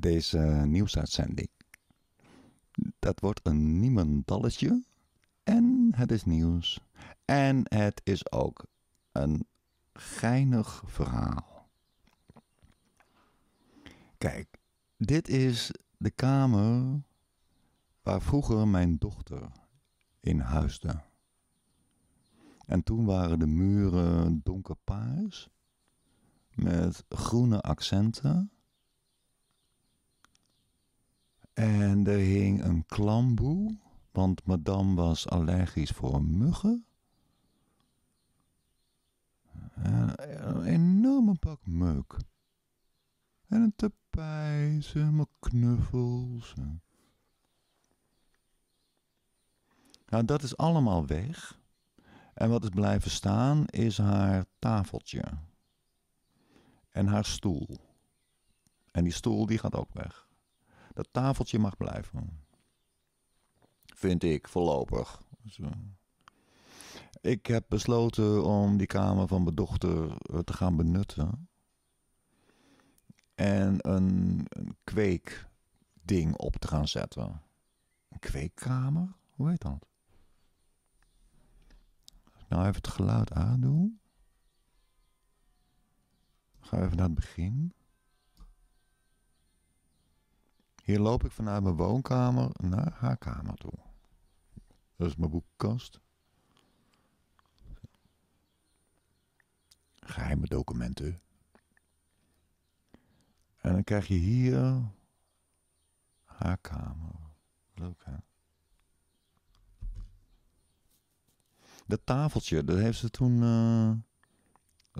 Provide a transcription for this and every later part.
deze nieuwsuitzending. Dat wordt een niemendalletje. En het is nieuws. En het is ook een geinig verhaal. Kijk, dit is de kamer waar vroeger mijn dochter in huisde. En toen waren de muren donkerpaars met groene accenten en er hing een klamboe, want madame was allergisch voor muggen. En een enorme pak meuk. En een tapijt en mijn knuffels. Nou, dat is allemaal weg. En wat is blijven staan is haar tafeltje. En haar stoel. En die stoel die gaat ook weg dat tafeltje mag blijven. Vind ik voorlopig. Ik heb besloten om die kamer van mijn dochter eh, te gaan benutten. En een, een kweekding op te gaan zetten. Een kweekkamer? Hoe heet dat? Als ik nou even het geluid aandoen. Ga even naar het begin. Hier loop ik vanuit mijn woonkamer naar haar kamer toe. Dat is mijn boekkast. Geheime documenten. En dan krijg je hier haar kamer. Leuk hè? Dat tafeltje, dat heeft ze toen eh,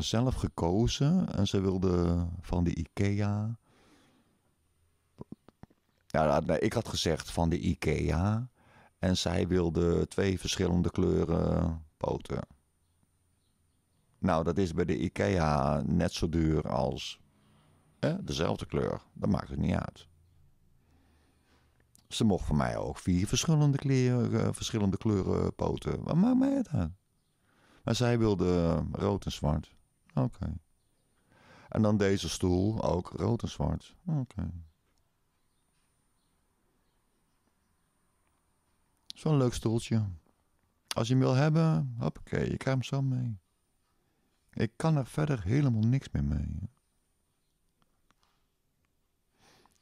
zelf gekozen. En ze wilde van de IKEA ja, nee, ik had gezegd van de IKEA. En zij wilde twee verschillende kleuren poten. Nou, dat is bij de IKEA net zo duur als hè, dezelfde kleur. Dat maakt het niet uit. Ze mocht van mij ook vier verschillende, kleren, eh, verschillende kleuren poten. Wat maakt mij het uit? Maar zij wilde rood en zwart. Oké. En dan deze stoel ook rood en zwart. Oké. Zo'n leuk stoeltje. Als je hem wil hebben, hoppakee, je krijgt hem zo mee. Ik kan er verder helemaal niks meer mee.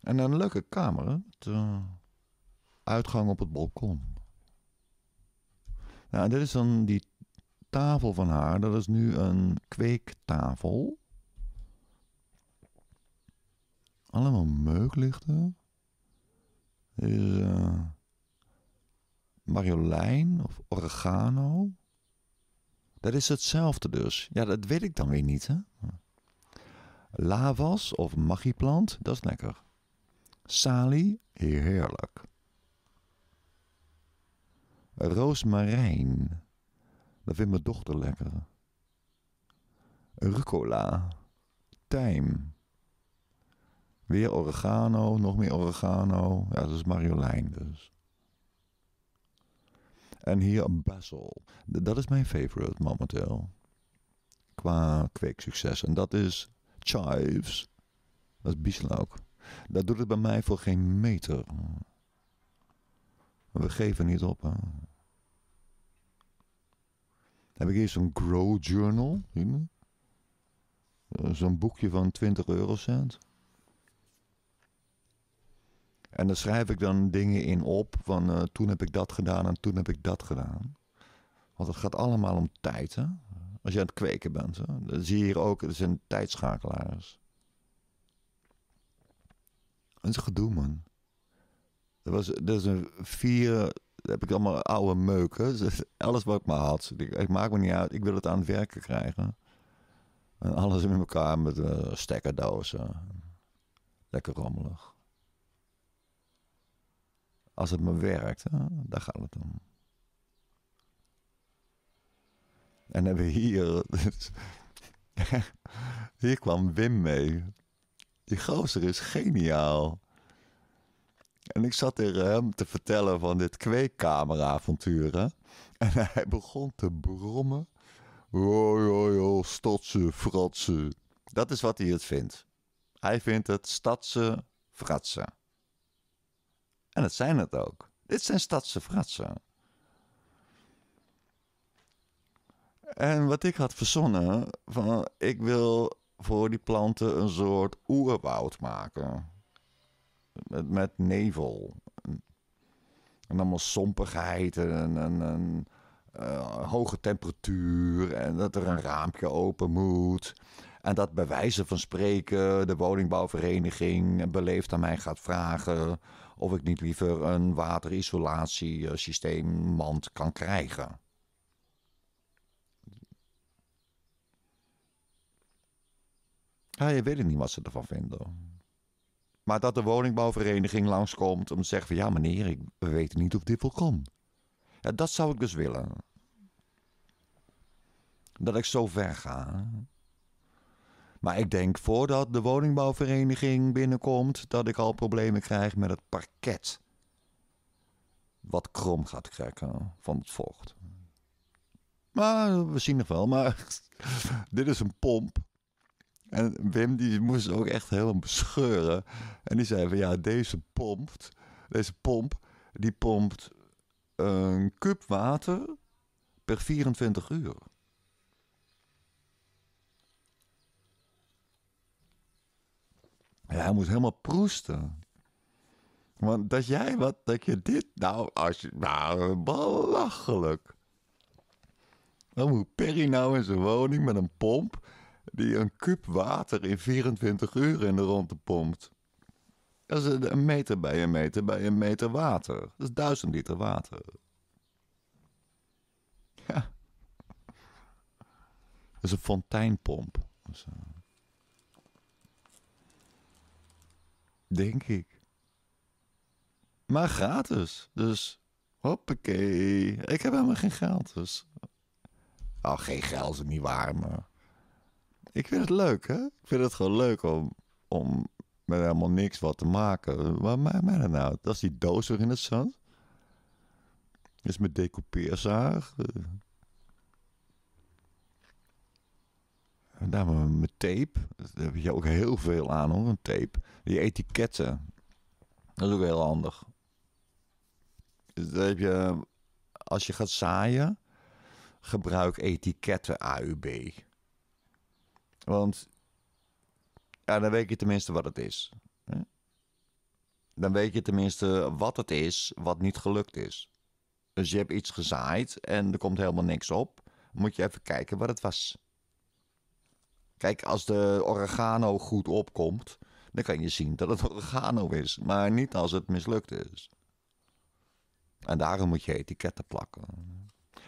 En een leuke kamer, met eh, uitgang op het balkon. Nou, dit is dan die tafel van haar. Dat is nu een kweektafel. Allemaal meuklichten. Dit is... Eh, Marjolein of oregano. Dat is hetzelfde dus. Ja, dat weet ik dan weer niet, hè? Lavas of magieplant, dat is lekker. Sali heerlijk. Roosmarijn, dat vindt mijn dochter lekker. Rucola, tijm. Weer oregano, nog meer oregano. Ja, dat is marjolein dus. En hier een Basel. Dat is mijn favorite momenteel. Qua kweeksucces. En dat is Chives. Dat is bieslook. Dat doet het bij mij voor geen meter. We geven niet op. Heb ik hier zo'n Grow Journal. Eh, zo'n boekje van 20 eurocent. En daar schrijf ik dan dingen in op van eh, toen heb ik dat gedaan en toen heb ik dat gedaan. Want het gaat allemaal om tijd, hè? Als je aan het kweken bent, zie je hier ook, er zijn tijdschakelaars. Dat is gedoe, man. Er, was, er is een vier heb ik allemaal oude meuken. alles wat ik maar had. Ik, maak me niet uit. Ik wil het aan het werken krijgen. En alles in elkaar met uh, stekkerdozen. Lekker rommelig. Als het me werkt, hè, daar gaat het om. En hebben we hier. hier kwam Wim mee. Die gozer is geniaal. En ik zat tegen hem te vertellen van dit kweekkameravontuur. En hij begon te brommen. Oh hoi, hoi, stadse, fratsen. Dat is wat hij het vindt. Hij vindt het stadse, fratsen. En dat zijn het ook. Dit zijn stadse fratsen. En wat ik had verzonnen, van ik wil voor die planten een soort oerwoud maken. Met, met nevel. En allemaal sompigheid en, een eh, hoge temperatuur. En dat er een raampje open moet. En dat bij wijze van spreken de woningbouwvereniging beleefd aan mij gaat vragen of ik niet liever een waterisolatiesysteemmand kan krijgen. Ja, je weet niet wat ze ervan vinden. Maar dat de woningbouwvereniging langskomt om te zeggen van ja meneer, ik weet niet of dit wel kan. Ja, dat zou ik dus willen. Dat ik zo ver ga. Maar ik denk voordat de woningbouwvereniging binnenkomt, dat ik al problemen krijg met het parket. Wat krom gaat krijgen van het vocht. Maar we zien nog wel. Maar dit is een pomp. En Wim die moest ook echt helemaal bescheuren. En die zei van ja, deze pompt. Deze pomp, die pompt een kub water per 24 uur. Ja, hij moest helemaal proesten. Want dat jij wat, dat je dit, nou, als je, nou, belachelijk. Dan moet Perry nou in zijn woning met een pomp die een kub water in 24 uur in de rondte pompt. Dat is een meter bij een meter bij een meter water. Dat is duizend liter water. Ja. Dat is een fonteinpomp. Of zo. Denk ik. Maar gratis. Dus hoppakee. Ik heb helemaal geen geld. Dus. Oh, geen geld niet waar, maar. Ik vind het leuk, hè? Ik vind het gewoon leuk om, om met helemaal niks wat te maken. Wat maakt mij dat nou? Dat is die doos in het zand. Dat is mijn decoupeerzaag. met met tape. Daar heb je ook heel veel aan hoor, een tape. Die etiketten. Dat is ook heel handig. Dus heb je, als je gaat zaaien, gebruik etiketten AUB. Want ja, dan weet je tenminste wat het is. Dan weet je tenminste wat het is wat niet gelukt is. Als dus je hebt iets gezaaid en er komt helemaal niks op. Moet je even kijken wat het was. Kijk, als de oregano goed opkomt, dan kan je zien dat het oregano is, maar niet als het mislukt is. En daarom moet je etiketten plakken.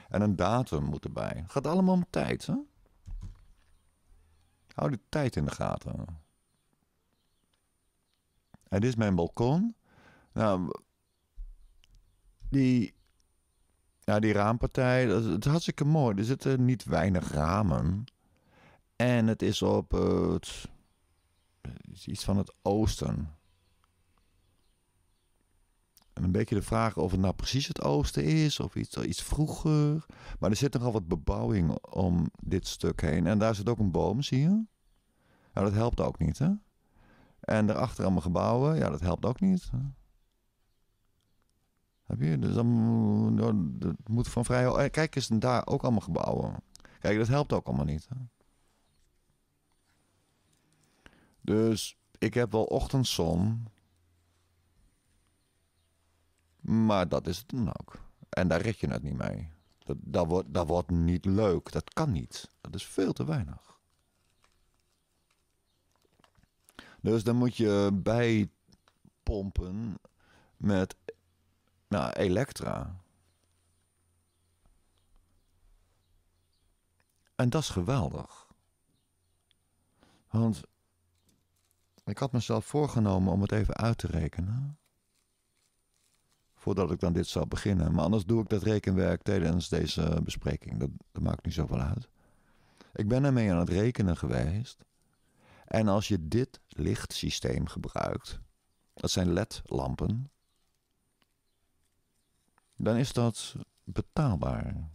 En een datum moet erbij. Het gaat allemaal om tijd, hè? Hou de tijd in de gaten. En dit is mijn balkon. Nou, die, nou, die raampartij, dat, is hartstikke mooi. Er zitten niet weinig ramen. En het is op het, iets van het oosten. En een beetje de vraag of het nou precies het oosten is of iets, iets vroeger. Maar er zit nogal wat bebouwing om dit stuk heen. En daar zit ook een boom, zie je? Nou, dat helpt ook niet, hè? En daarachter allemaal gebouwen, ja, dat helpt ook niet. Heb je? Dus dan, dat moet van vrij... Eh, kijk eens, daar ook allemaal gebouwen. Kijk, dat helpt ook allemaal niet. Hè? Dus ik heb wel ochtendzon. Maar dat is het dan ook. En daar red je het niet mee. Dat, dat, wordt, dat wordt niet leuk. Dat kan niet. Dat is veel te weinig. Dus dan moet je bijpompen met nou, Elektra. En dat is geweldig. Want ik had mezelf voorgenomen om het even uit te rekenen. Voordat ik dan dit zou beginnen. Maar anders doe ik dat rekenwerk tijdens deze bespreking. Dat, dat maakt niet zoveel uit. Ik ben ermee aan het rekenen geweest. En als je dit lichtsysteem gebruikt, dat zijn LED-lampen, dan is dat betaalbaar.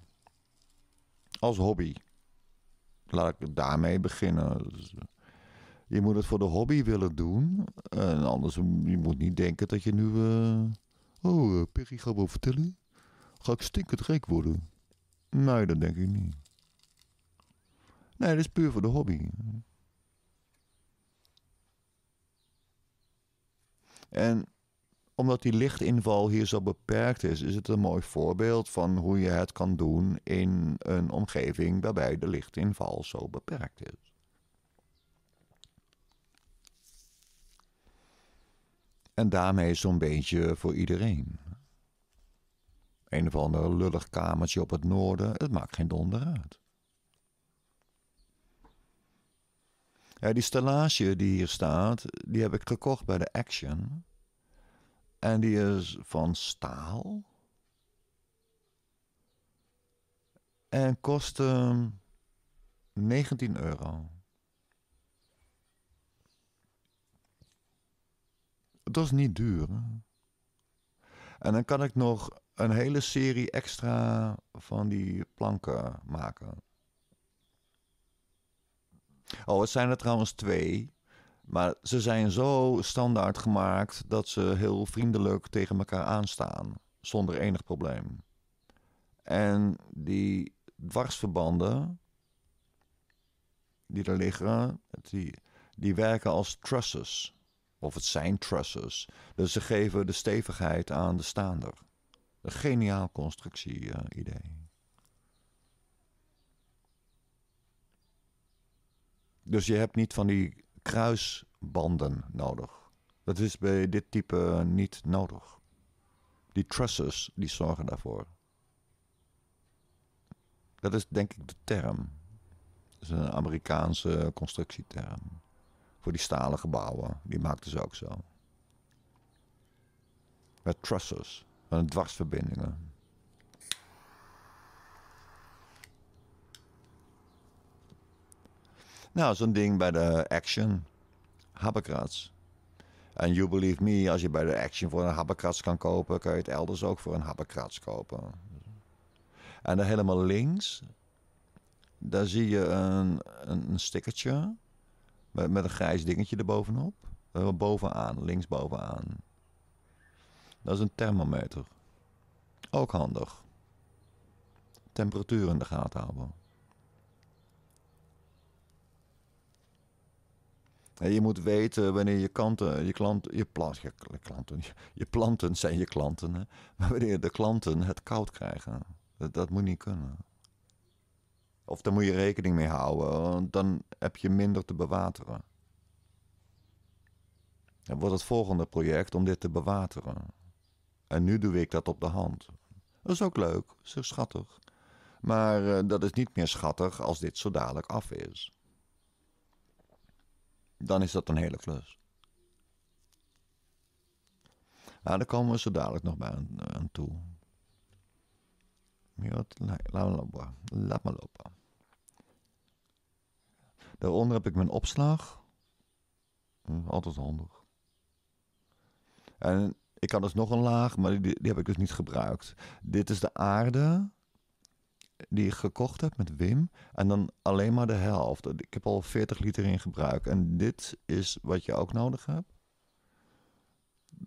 Als hobby. Laat ik daarmee beginnen je moet het voor de hobby willen doen. En anders, mm, je moet niet denken dat je nu... Uh, oh, eh, Perry gaat wel vertellen. Ga ik stinkend gek worden? Nee, dat denk ik niet. Nee, dat is puur voor de hobby. En omdat die lichtinval hier zo beperkt is, is het een mooi voorbeeld van hoe je het kan doen in een omgeving waarbij de lichtinval zo beperkt is. En daarmee zo'n beetje voor iedereen. Een of ander lullig kamertje op het noorden, het maakt geen donder uit. die stellage die hier staat, die heb ik gekocht bij de Action. En die is van staal. En kostte 19 ehm, euro. Dat is niet duur. En dan kan ik nog een hele serie extra van die planken maken. Oh, het zijn er trouwens twee. Maar ze zijn zo standaard gemaakt dat ze heel vriendelijk tegen elkaar aanstaan. Zonder enig probleem. En die dwarsverbanden die er liggen, die, die werken als trusses. Of het zijn trusses. Dus ze geven de stevigheid aan de staander. Een geniaal constructie-idee. Dus je hebt niet van die kruisbanden nodig. Dat is bij dit type niet nodig. Die trusses die zorgen daarvoor. Dat is denk ik de term. Dat is een Amerikaanse constructieterm. Voor die stalen gebouwen. Die maakten ze ook zo. Met trusses. Met dwarsverbindingen. Nou, zo'n ding bij de Action. habakrats. En you believe me, als je bij de Action voor een habakrats kan kopen, kan je het elders ook voor een habakrats kopen. En dan helemaal links, daar zie je een, een, een stickertje eh, met een grijs dingetje erbovenop. Eh, bovenaan, linksbovenaan. Dat is een thermometer. Ook handig. Temperatuur in de gaten houden. En je moet weten wanneer je klanten, je, je, klanten, je planten zijn je klanten. Hè? Maar wanneer de klanten het koud krijgen, dat moet niet kunnen. Of daar moet je rekening mee houden, want dan heb je minder te bewateren. Dan wordt het volgende project om dit te bewateren. En nu doe ik dat op de hand. Dat is ook leuk, dat is schattig. Maar eh, dat is niet meer schattig als dit zo dadelijk af is. Dan is dat een hele klus. Nou, daar komen we zo dadelijk nog bij aan, toe. Ja, laat maar lopen. Laat maar lopen. Daaronder heb ik mijn opslag. Altijd handig. En ik had dus nog een laag, maar die, die, heb ik dus niet gebruikt. Dit is de aarde die ik gekocht heb met Wim. En dan alleen maar de helft. Ik heb al 40 liter in gebruik. En dit is wat je ook nodig hebt.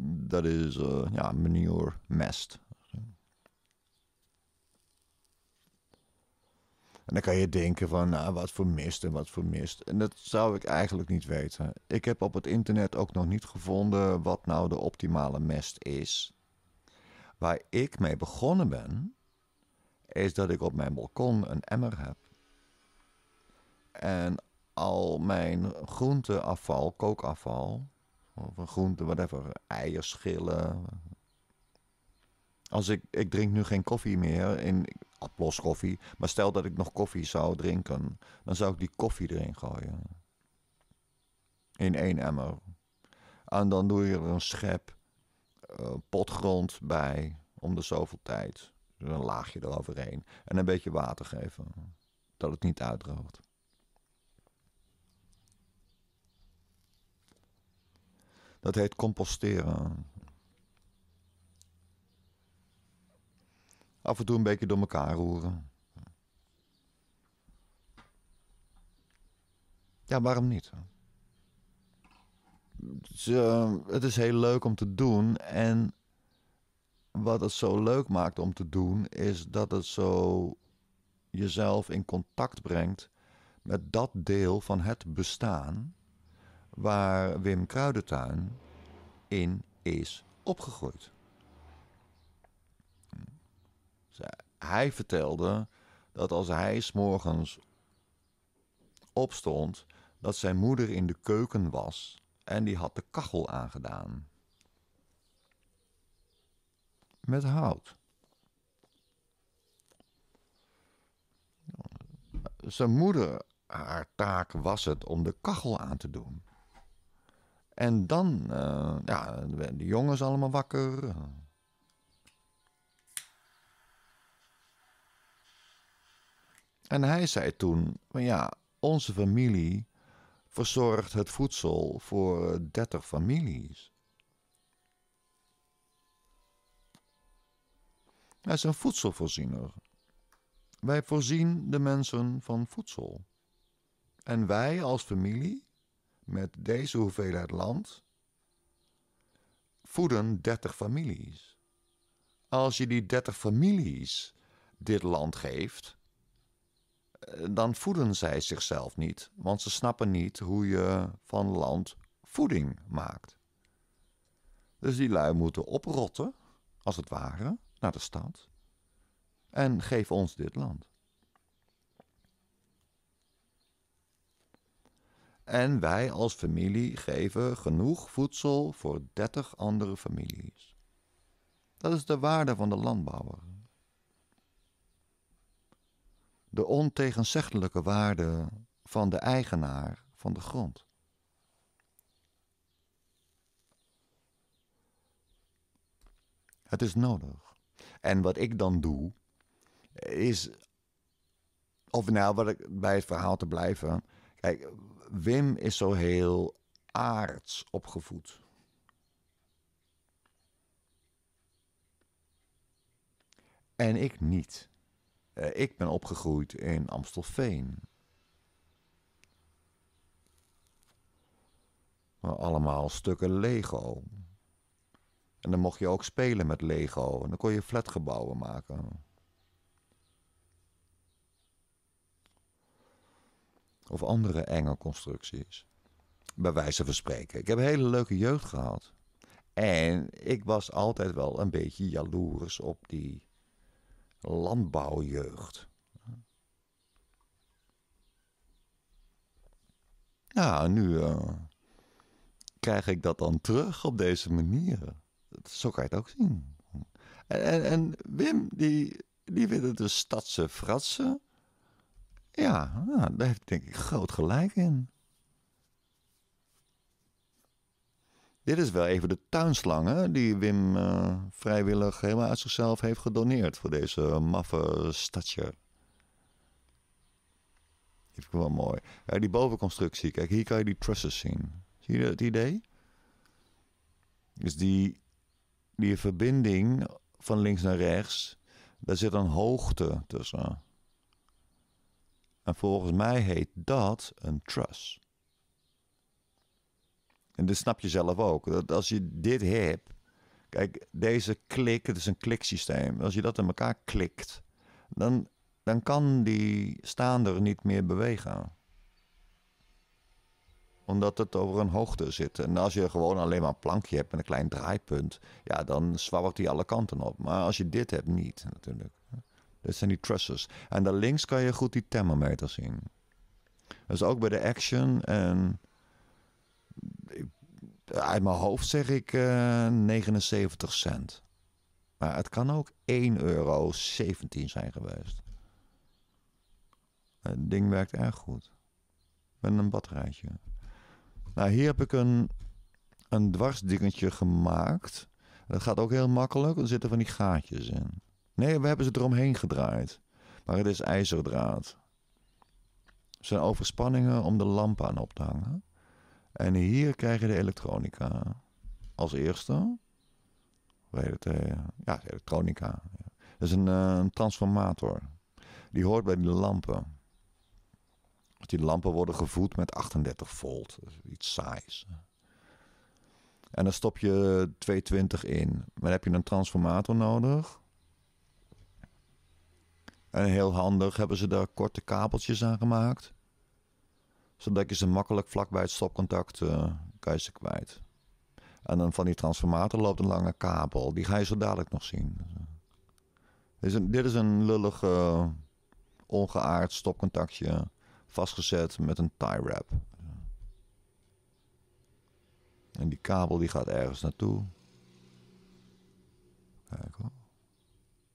Dat is uh, ja, manure mest. En dan kan je denken van, nou, wat voor mist en wat voor mist. En dat zou ik eigenlijk niet weten. Ik heb op het internet ook nog niet gevonden wat nou de optimale mest is. Waar ik mee begonnen ben, is dat ik op mijn balkon een emmer heb. En al mijn groenteafval, kookafval, of groente, whatever, eierschillen. Als ik, ik drink nu geen koffie meer. in koffie. Maar stel dat ik nog koffie zou drinken, dan zou ik die koffie erin gooien. In één emmer. En dan doe je er een schep eh, potgrond bij om de zoveel tijd. Dus een laagje eroverheen. En een beetje water geven. Dat het niet uitdroogt. Dat heet composteren. af en toe een beetje door elkaar roeren. Ja, waarom niet? Eh, het is heel leuk om te doen. En wat het zo leuk maakt om te doen, is dat het zo jezelf in contact brengt met dat deel van het bestaan waar Wim Kruidentuin in is opgegroeid. Hij vertelde dat als hij s morgens opstond, dat zijn moeder in de keuken was en die had de kachel aangedaan. Met hout. Zijn moeder, haar taak was het om de kachel aan te doen. En dan, eh, ja, werden de jongens allemaal wakker. Eh. En hij zei toen: Maar ja, onze familie verzorgt het voedsel voor 30 families. Hij is een voedselvoorziener. Wij voorzien de mensen van voedsel. En wij als familie, met deze hoeveelheid land, voeden 30 families. Als je die 30 families dit land geeft, dan voeden zij zichzelf niet, want ze snappen niet hoe je van land voeding maakt. Dus die lui moeten oprotten, als het ware, naar de stad en geef ons dit land. En wij als familie geven genoeg voedsel voor 30 andere families. Dat is de waarde van de landbouwer de ontegenzeggelijke waarde van de eigenaar van de grond. Het is nodig. En wat ik dan doe, is. Of nou, wat ik, bij het verhaal te blijven. Kijk, Wim is zo heel aards opgevoed. En ik niet. Eh, ik ben opgegroeid in Amstelveen. Allemaal stukken Lego. En dan mocht je ook spelen met Lego. En dan kon je flatgebouwen maken. Of andere enge constructies. Bij wijze van spreken. Ik heb een hele leuke jeugd gehad. En ik was altijd wel een beetje jaloers op die landbouwjeugd. Ja, nu eh, krijg ik dat dan terug op deze manier. Zo kan je het ook zien. En, en, en Wim, die, die wil het dus stadse fratsen. Ja, nou, daar heeft hij denk ik groot gelijk in. Dit is wel even de tuinslangen die Wim eh, vrijwillig helemaal uit zichzelf heeft gedoneerd voor deze eh, maffe stadje. Die vind ik wel mooi. Ja, die bovenconstructie, kijk, hier kan je die trusses zien. Zie je het idee? Dus die, die verbinding van links naar rechts, daar zit een hoogte tussen. En volgens mij heet dat een truss. En dat snap je zelf ook. Dat als je dit hebt. Kijk, deze klik, het is een kliksysteem. Als je dat in elkaar klikt, dan, dan kan die staander niet meer bewegen. Omdat het over een hoogte zit. En als je gewoon alleen maar een plankje hebt met een klein draaipunt, ja, dan zwabbert die alle kanten op. Maar als je dit hebt, niet natuurlijk. Dit zijn die trusses. En daar links kan je goed die thermometer zien. Dus ook bij de action en uit mijn hoofd zeg ik 79 eh, cent. Maar het kan ook 1,17 euro zijn geweest. Het ding werkt erg goed. Met een batterijtje. Nou, hier heb ik een, een dwarsdingetje gemaakt. Dat gaat ook heel makkelijk. Er zitten van die gaatjes in. Nee, we hebben ze eromheen gedraaid. Maar het is ijzerdraad. Er zijn overspanningen om de lamp aan op te hangen. En hier krijg je de elektronica als eerste. Hoe heet het? Eh, ja, elektronica. Dat is een, eh, een transformator. Die hoort bij die lampen. Die lampen worden gevoed met 38 volt. Iets saais. En dan stop je 220 in. Maar dan heb je een transformator nodig. En heel handig hebben ze daar korte kabeltjes aan gemaakt zodat je ze makkelijk vlakbij het stopcontact uh, kan je ze kwijt. En dan van die transformator loopt een lange kabel. Die ga je zo dadelijk nog zien. Dit is een, dit is een lullig, eh, ongeaard stopcontactje. Vastgezet met een tie wrap. En die kabel die gaat ergens naartoe. Kijk hoor.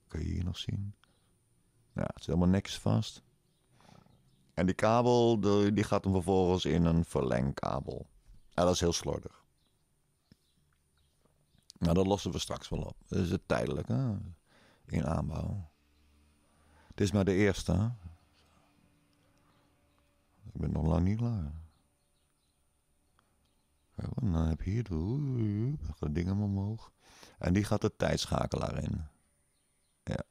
Kan je hier nog zien? Ja, het is helemaal niks vast. En die kabel die, gaat hem vervolgens in een verlengkabel. En dat is heel slordig. Nou, dat lossen we straks wel op. Dat is het tijdelijk, In aanbouw. Dit is maar de eerste. Ik ben nog lang niet klaar. dan nou heb je hier de, de dingen omhoog. En die gaat de tijdschakelaar in. Ja.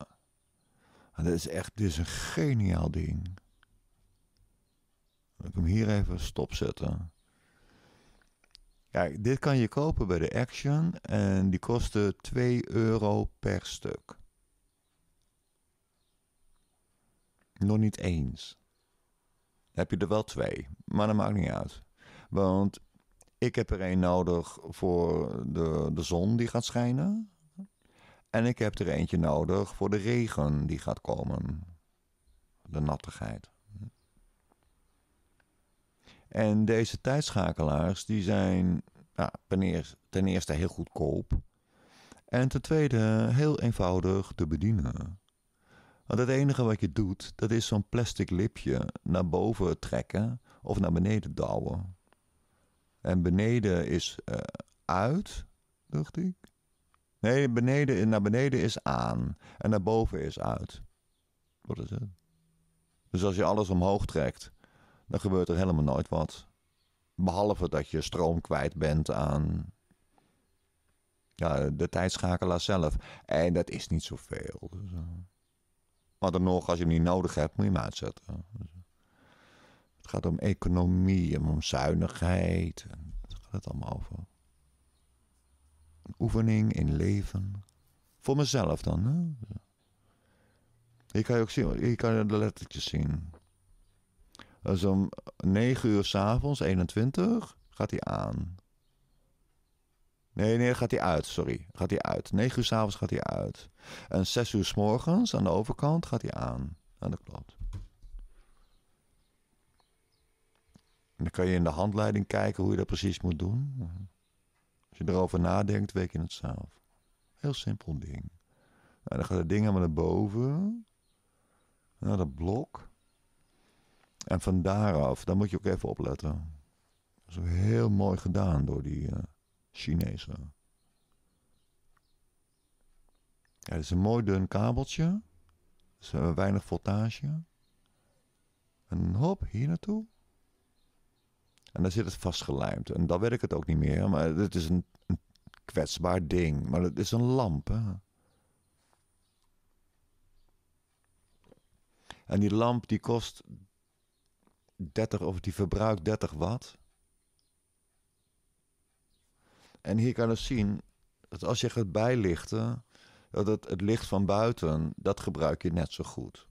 En dat is echt dit is een geniaal ding. Ik ik hem hier even stopzetten. Kijk, dit kan je kopen bij de Action en die kostte 2 euro per stuk. Nog niet eens. heb je er wel twee, maar dat maakt niet uit. Want ik heb er één nodig voor de, de zon die gaat schijnen. En ik heb er eentje nodig voor de regen die gaat komen. De nattigheid. En deze tijdschakelaars die zijn nou, ten eerste heel goedkoop. En ten tweede heel eenvoudig te bedienen. Want het enige wat je doet, dat is zo'n plastic lipje naar boven trekken of naar beneden douwen. En beneden is eh, uit, dacht ik. Nee, beneden, naar beneden is aan. En naar boven is uit. Wat is het? Dus als je alles omhoog trekt, dan gebeurt er helemaal nooit wat. Behalve dat je stroom kwijt bent aan ja, de tijdschakelaar zelf. En dat is niet zoveel. Maar dan nog, als je hem niet nodig hebt, moet je hem uitzetten. het gaat om economie en om zuinigheid. het gaat het allemaal over. Een oefening in leven. Voor mezelf dan. Hè? Hier kan je ook zien, hier kan de lettertjes zien. Dus om 9 uur s'avonds, 21, gaat hij aan. Nee, nee, gaat hij uit, sorry. Gaat hij uit. 9 uur s'avonds gaat hij uit. En 6 uur s morgens aan de overkant gaat hij aan. Aan dat klopt. dan kan je in de handleiding kijken hoe je dat precies moet doen. Als je erover nadenkt, weet je het zelf. Heel simpel ding. Nou, dan gaat het ding maar naar boven. Naar nou, dat blok. En van daaraf, daar moet je ook even opletten. Dat is ook heel mooi gedaan door die eh, Chinezen. Ja, het is een mooi dun kabeltje. Dus we hebben weinig voltage. En hop, hier naartoe. En dan zit het vastgelijmd. En dan weet ik het ook niet meer. Maar het is een, een kwetsbaar ding. Maar het is een lamp. Hè? En die lamp die kost 30, of die verbruikt 30 watt. En hier kan je zien dat als je gaat bijlichten, dat het, licht van buiten, dat gebruik je net zo goed.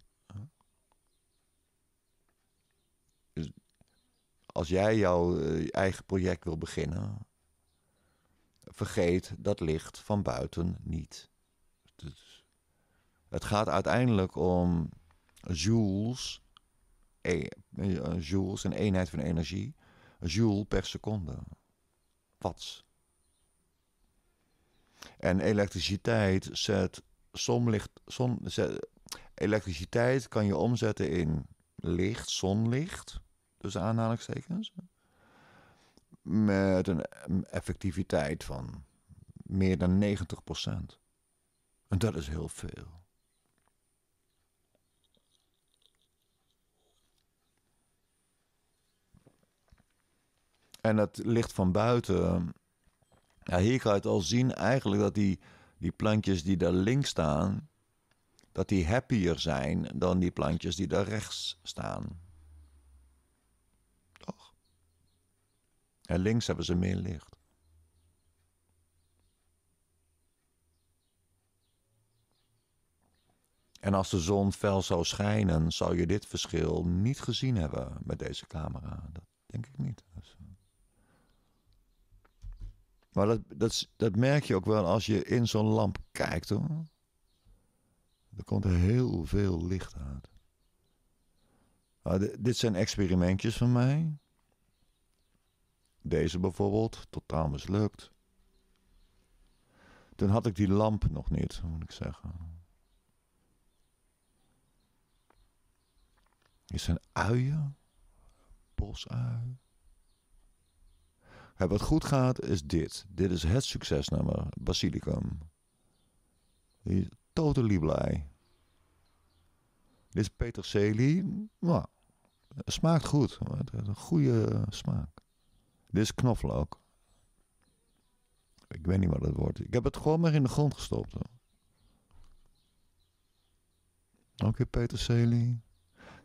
Dus als jij jouw eh, eigen project wil beginnen, vergeet dat licht van buiten niet. Dus het gaat uiteindelijk om joules E, joule joules, een eenheid van energie. joule per seconde. Watts. En elektriciteit zet zonlicht. Zon, zet, elektriciteit kan je omzetten in licht, zonlicht. Dus aanhalingstekens. Met een effectiviteit van meer dan 90%. En dat is heel veel. En dat licht van buiten. Ja, hier kan je het al zien eigenlijk dat die, die plantjes die daar links staan, dat die happier zijn dan die plantjes die daar rechts staan. Toch? En links hebben ze meer licht. En als de zon fel zou schijnen, zou je dit verschil niet gezien hebben met deze camera. Dat denk ik niet. Dus maar dat, dat, merk je ook wel als je in zo'n lamp kijkt hoor. Er komt heel veel licht uit. Ah, dit zijn experimentjes van mij. Deze bijvoorbeeld, totaal mislukt. Toen had ik die lamp nog niet, moet ik zeggen. Dit zijn uien? bosuien wat goed gaat is dit. Dit is het succesnummer, Basilicum. Die totally blij. Dit is Peter Celi. Nou, smaakt goed. Het heeft een goede smaak. Dit is knoflook. Ik weet niet wat het wordt. Ik heb het gewoon maar in de grond gestopt. Oké, okay, Peter Celi.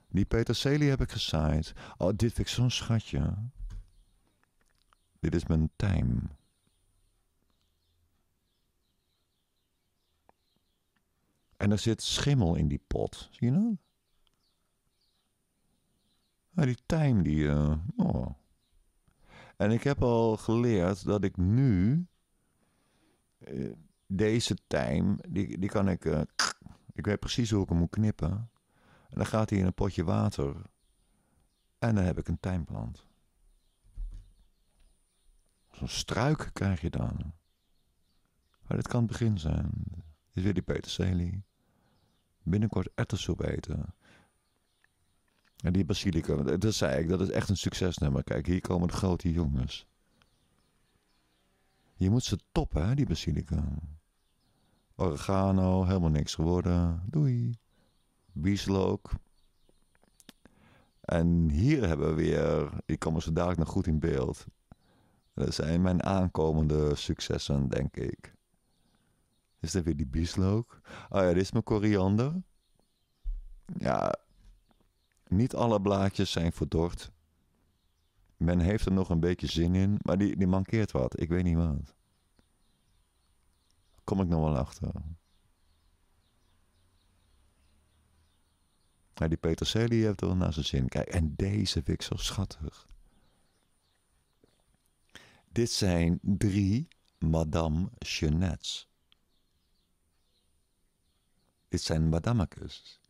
Die Peter heb ik gezaaid. Oh, dit vind ik zo'n schatje. Dit is mijn time. En er zit schimmel in die pot. Zie je dat? Nou? Ja, die time die... Eh, oh. En ik heb al geleerd dat ik nu... Eh, deze time, die, die kan ik... Eh, ik weet precies hoe ik hem moet knippen. En dan gaat hij in een potje water. En dan heb ik een timeplant. Zo'n struik krijg je dan. Maar dit kan het begin zijn. Dit is weer die peterselie. Binnenkort ertessoep eten. En die basilicum, dat zei ik, dat is echt een succesnummer. Kijk, hier komen de grote jongens. Je moet ze toppen, hè, die basilicum. Oregano, helemaal niks geworden. Doei. Bieslook. En hier hebben we weer, die komen zo dadelijk nog goed in beeld. Dat zijn mijn aankomende successen, denk ik. Is er weer die bieslook? Oh ja, dit is mijn koriander. Ja, niet alle blaadjes zijn verdord. Men heeft er nog een beetje zin in, maar die, die mankeert wat. Ik weet niet wat. Kom ik nog wel achter. Hij die peterselie heeft wel naar zijn zin. Kijk, en deze vind ik zo schattig. Dit zijn drie Madame Chenets. Dit zijn madamekes.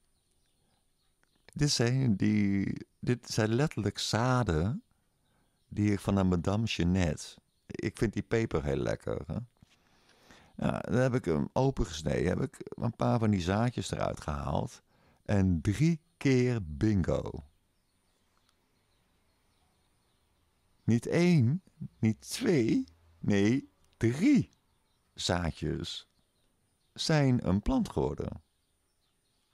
Dit zijn, die, dit zijn letterlijk zaden die ik van een Madame Chenet. Ik vind die peper heel lekker. Hè? dan heb ik hem opengesneden, heb ik een paar van die zaadjes eruit gehaald. En drie keer bingo. Niet één, niet twee, nee drie zaadjes zijn een plant geworden.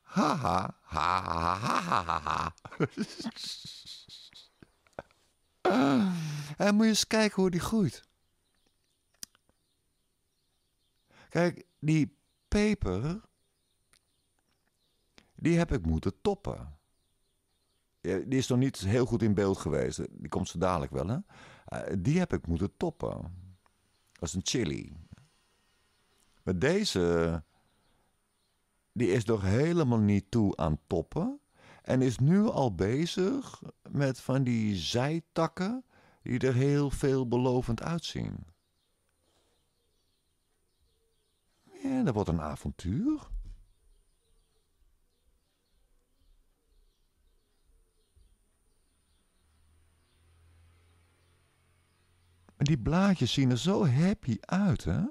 Ha ha ha ha ha ha. en moet je eens kijken hoe die groeit. Kijk, die peper, die heb ik moeten toppen die is nog niet heel goed in beeld geweest. Die komt zo dadelijk wel, hè? Eh, die heb ik moeten toppen. Dat is een chili. Maar deze, die is nog helemaal niet toe aan toppen. En is nu al bezig met van die zijtakken die er heel veelbelovend uitzien. Ja, dat wordt een avontuur. Maar die blaadjes zien er zo happy uit, hè?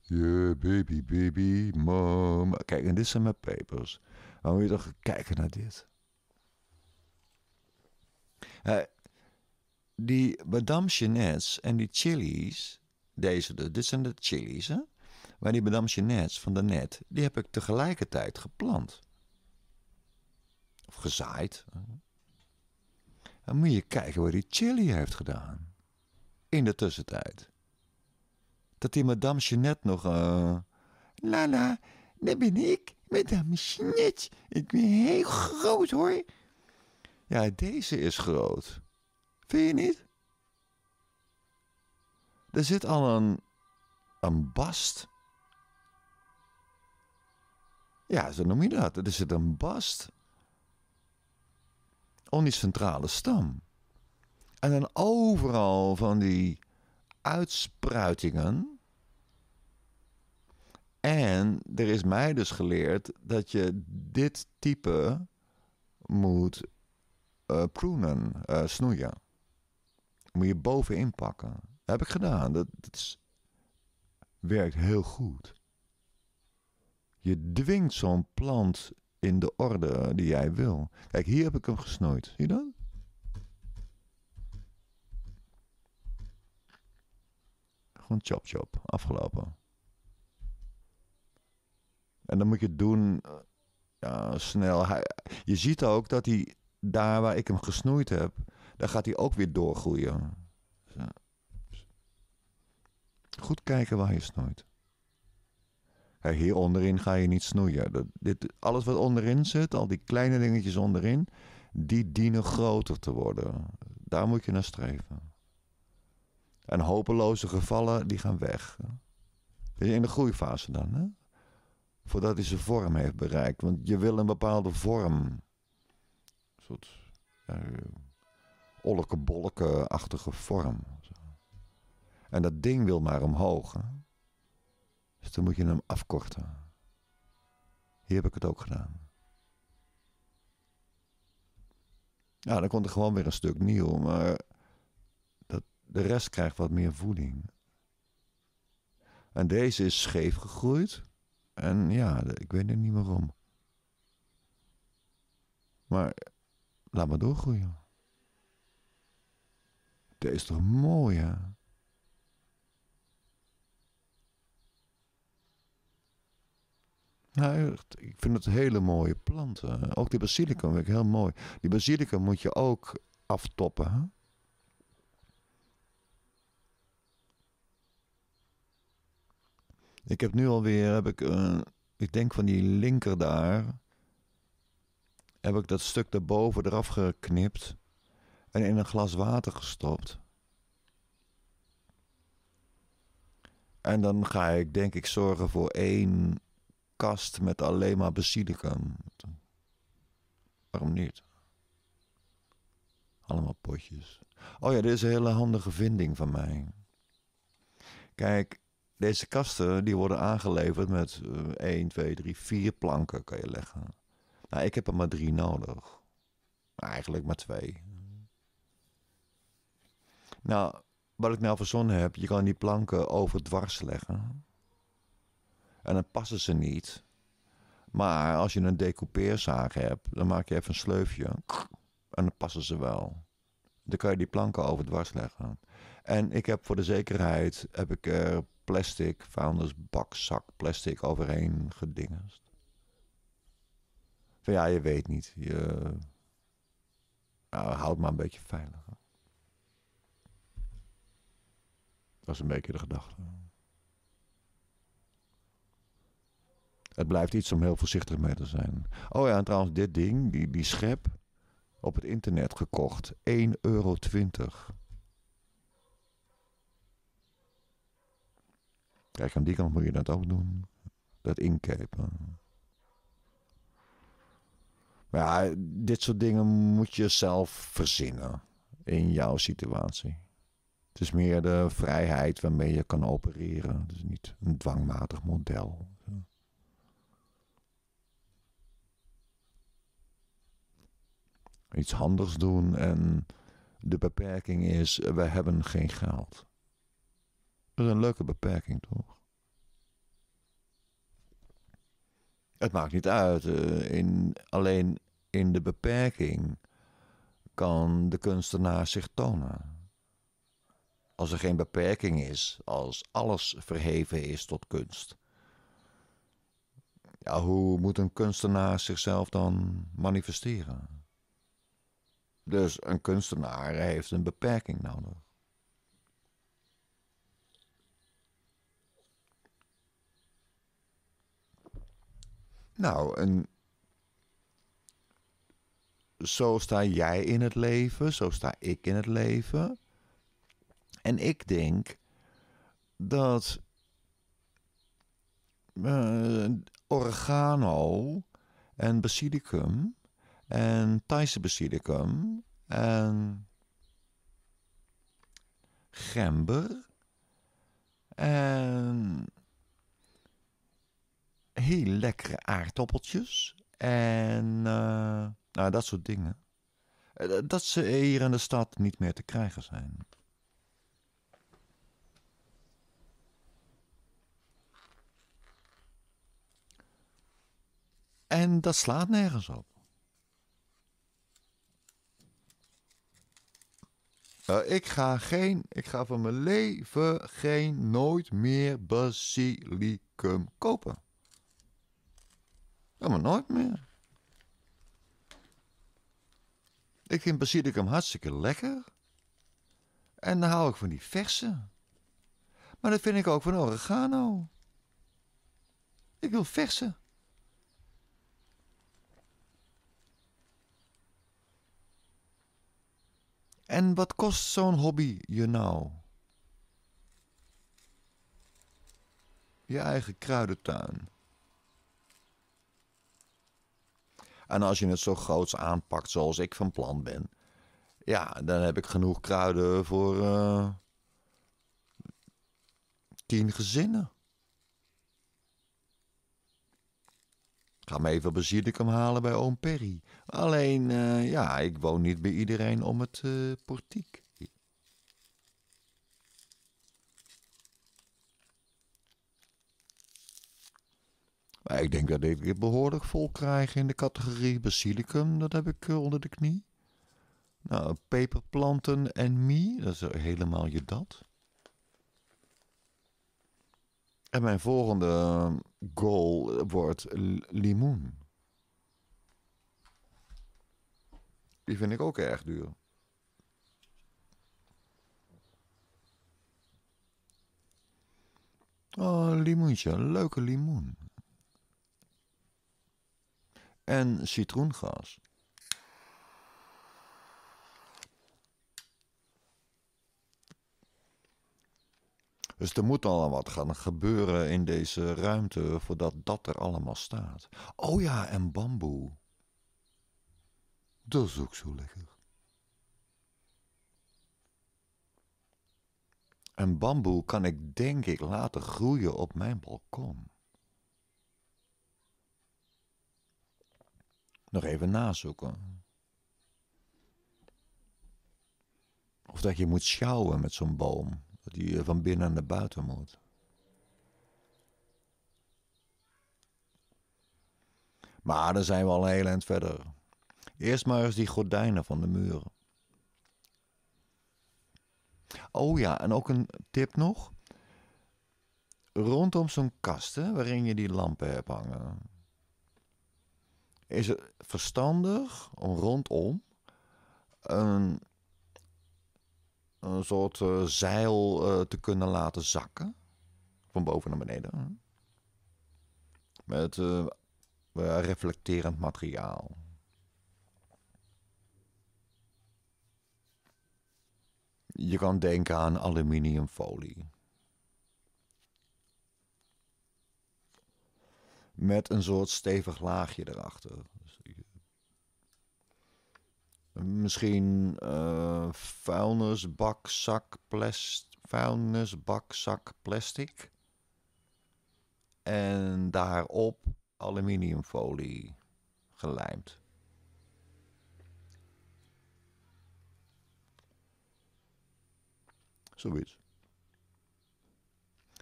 Yeah, baby, baby, mama. Kijk, en dit zijn mijn papers. Dan moet je toch kijken naar dit. Uh, die Madame Chenets en die chilies, deze, de, dus, dit zijn de chilies, hè? Maar die Madame Chenets van daarnet, die heb ik tegelijkertijd geplant. Of gezaaid. Dan moet je kijken wat die Chili heeft gedaan. In de tussentijd. Dat die madame Jeanette nog... Eh, la la, dat ben ik, madame Jeanette. Ik ben heel groot hoor. Ja, deze is groot. Vind je niet? Er zit al een, een bast. Ja, zo noem je dat. Er zit een bast die centrale stam. En dan overal van die uitspruitingen. En er is mij dus geleerd dat je dit type moet uh, eh, prunen, eh, snoeien. Moet je bovenin pakken. Dat heb ik gedaan. Dat, dat werkt heel goed. Je dwingt zo'n plant in de orde die jij wil. Kijk, hier heb ik hem gesnoeid, Zie je dat? Gewoon chop chop, afgelopen. En dan moet je het doen eh, ja, snel. je ziet ook dat hij daar waar ik hem gesnoeid heb, daar gaat hij ook weer doorgroeien. Goed kijken waar je snoeit hier onderin ga je niet snoeien. Dat, dit, alles wat onderin zit, al die kleine dingetjes onderin, die dienen groter te worden. Daar moet je naar streven. En hopeloze gevallen, die gaan weg. In de groeifase dan, hè? Voordat hij zijn vorm heeft bereikt. Want je wil een bepaalde vorm. Een soort ja, olleke vorm. En dat ding wil maar omhoog. Dus dan moet je hem afkorten. Hier heb ik het ook gedaan. Ja, dan komt er gewoon weer een stuk nieuw, maar dat, de rest krijgt wat meer voeding. En deze is scheef gegroeid. En ja, ik weet er niet meer om. Maar laat maar doorgroeien. Deze is toch mooi, hè? Nou, ik vind het hele mooie planten. Ook die basilicum vind ik heel mooi. Die basilicum moet je ook aftoppen. Ik heb nu alweer, heb ik, eh, ik denk van die linker daar, heb ik dat stuk daarboven eraf geknipt en in een glas water gestopt. En dan ga ik denk ik zorgen voor één kast met alleen maar basilicum. Waarom niet? Allemaal potjes. Oh ja, dit is een hele handige vinding van mij. Kijk, deze kasten die worden aangeleverd met 1, 2, 3, 4 planken kan je leggen. Nou, ik heb er maar drie nodig. Eigenlijk maar twee. Nou, wat ik nou verzonnen heb, je kan die planken overdwars leggen. En dan passen ze niet. Maar als je een decoupeerzaag hebt, dan maak je even een sleufje. En dan passen ze wel. Dan kan je die planken over dwars leggen. En ik heb voor de zekerheid heb ik er plastic, founders bakzak plastic overheen gedingest. Van ja, je weet niet. Je nou, houd maar een beetje veilig. Dat is een beetje de gedachte. het blijft iets om heel voorzichtig mee te zijn. Oh ja, en trouwens, dit ding, die, die schep, op het internet gekocht. 1,20 euro. Kijk, aan die kant moet je dat ook doen. Dat inkepen. Maar ja, dit soort dingen moet je zelf verzinnen in jouw situatie. Het is meer de vrijheid waarmee je kan opereren. Het is niet een dwangmatig model. iets handigs doen en de beperking is, we hebben geen geld. Dat is een leuke beperking toch? Het maakt niet uit, eh, in, alleen in de beperking kan de kunstenaar zich tonen. Als er geen beperking is, als alles verheven is tot kunst. Ja, hoe moet een kunstenaar zichzelf dan manifesteren? Dus een kunstenaar heeft een beperking nodig. Nou, en zo sta jij in het leven, zo sta ik in het leven. En ik denk dat uh, en Basilicum en Thaise en gember en heel lekkere aardappeltjes en eh, nou, dat soort dingen. Eh, dat ze hier in de stad niet meer te krijgen zijn. En dat slaat nergens op. Nou, ik, ga geen, ik ga van mijn leven geen nooit meer basilicum kopen. Helemaal nooit meer. Ik vind basilicum hartstikke lekker. En dan hou ik van die verse. Maar dat vind ik ook van oregano. Ik wil verse. En wat kost zo'n hobby je nou? Je eigen kruidentuin. En als je het zo groots aanpakt zoals ik van plan ben, ja, dan heb ik genoeg kruiden voor uh, tien gezinnen. ga me even basilicum halen bij oom Perry. Alleen, eh, ja, ik woon niet bij iedereen om het eh, portiek. Maar ik denk dat ik het behoorlijk vol krijg in de categorie basilicum. Dat heb ik eh, onder de knie. Nou, peperplanten en mie, dat is helemaal je dat. En mijn volgende goal wordt limoen. Die vind ik ook erg duur. Oh, limoentje, leuke limoen. En citroengas. Dus er moet al wat gaan gebeuren in deze ruimte voordat dat er allemaal staat. Oh ja, en bamboe. Dat is ook zo lekker. En bamboe kan ik denk ik laten groeien op mijn balkon. Nog even nazoeken. Of dat je moet sjouwen met zo'n boom, dat die eh, van binnen naar buiten moet. Maar dan zijn we al een heel eind verder. Eerst maar eens die gordijnen van de muren. Oh ja, en ook een tip nog. Rondom zo'n kasten waarin je die lampen hebt hangen, is het verstandig om rondom een, een soort eh, zeil eh, te kunnen laten zakken. Van boven naar beneden. Met eh, reflecterend materiaal. Je kan denken aan aluminiumfolie. Met een soort stevig laagje erachter. Dus Misschien uh, vuilnisbak, Vuilnisbak, zak, plastic. En daarop aluminiumfolie gelijmd. Zoiets.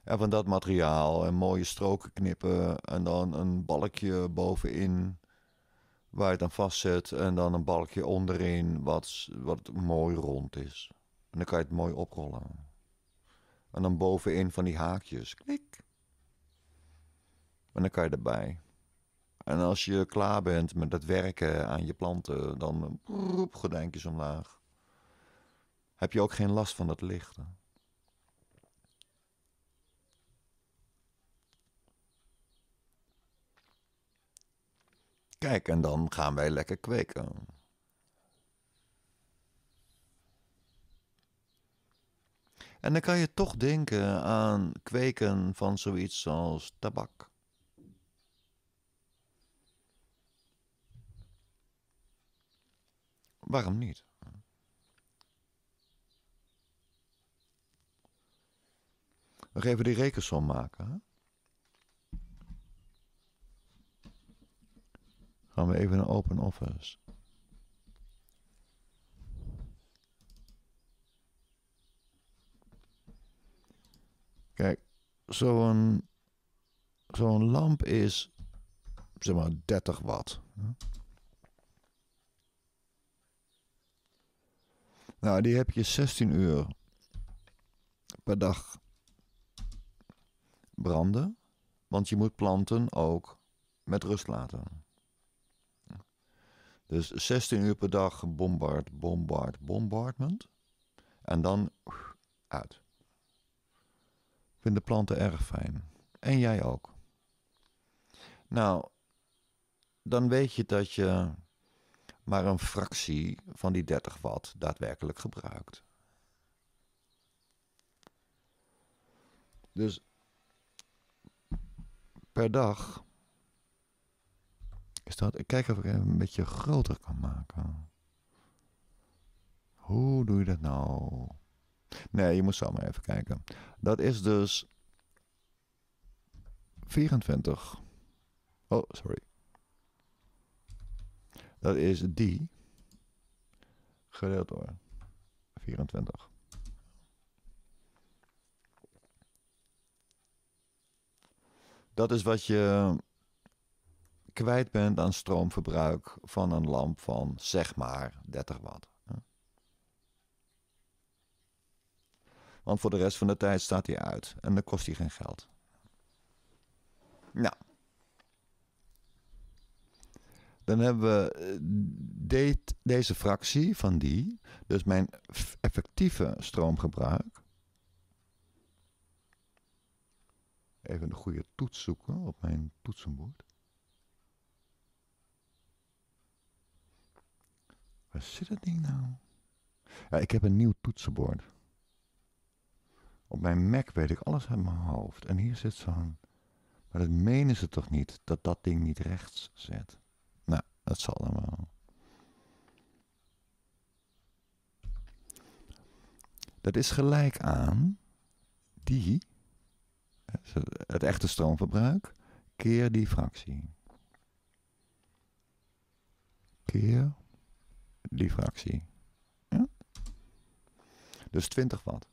En van dat materiaal en mooie stroken knippen en dan een balkje bovenin waar je het aan vastzet en dan een balkje onderin wat, wat mooi rond is. En dan kan je het mooi oprollen. En dan bovenin van die haakjes. Klik. En dan kan je erbij. En als je klaar bent met het werken aan je planten, dan eh, roep gedenkjes omlaag heb je ook geen last van dat licht. Kijk, en dan gaan wij lekker kweken. En dan kan je toch denken aan kweken van zoiets als tabak. Waarom niet? Nog even die rekensom maken. Hè? Gaan we even naar Open Office. Kijk, zo'n zo'n lamp is zeg maar 30 watt. Nou, die heb je 16 uur per dag branden, want je moet planten ook met rust laten. Dus 16 uur per dag bombard, bombard, bombardment. En dan uit. Ik vind de planten erg fijn. En jij ook. Nou, dan weet je dat je maar een fractie van die 30 watt daadwerkelijk gebruikt. Dus per dag. Is dat, ik kijk of ik hem een beetje groter kan maken. Hoe doe je dat nou? Nee, je moet zo maar even kijken. Dat is dus 24. Oh, sorry. Dat is die gedeeld door 24. Dat is wat je kwijt bent aan stroomverbruik van een lamp van zeg maar 30 watt. Want voor de rest van de tijd staat hij uit en dan kost hij geen geld. Nou. Dan hebben we eh, deze fractie van die, dus mijn effectieve stroomgebruik, even een goede toets zoeken op mijn toetsenbord. Waar zit het ding nou? Ja, ik heb een nieuw toetsenbord. Op mijn Mac weet ik alles uit mijn hoofd. En hier zit zo'n... Maar dat menen ze toch niet, dat dat ding niet rechts zet? Nou, dat zal dan wel. Dat is gelijk aan die het echte stroomverbruik, keer die fractie. Keer die fractie. Ja? Dus 20 watt.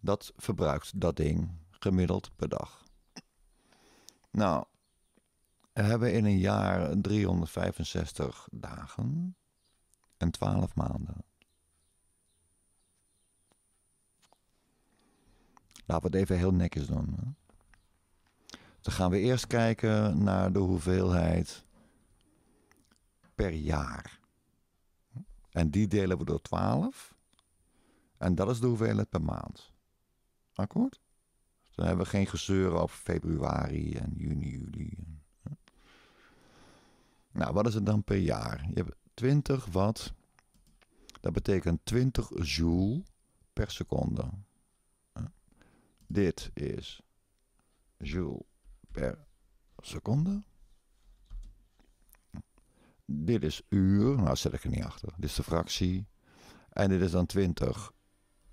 Dat verbruikt dat ding gemiddeld per dag. Nou, we hebben in een jaar 365 dagen en 12 maanden. Laten we het even heel netjes doen. Dan gaan we eerst kijken naar de hoeveelheid per jaar. En die delen we door 12. En dat is de hoeveelheid per maand. Akkoord? Dan hebben we geen gezeuren op februari en juni, juli. Nou, wat is het dan per jaar? Je hebt 20 watt. Dat betekent 20 joule per seconde. Dit is joule per seconde. Dit is uur, nou zet ik er niet achter. Dit is de fractie. En dit is dan 20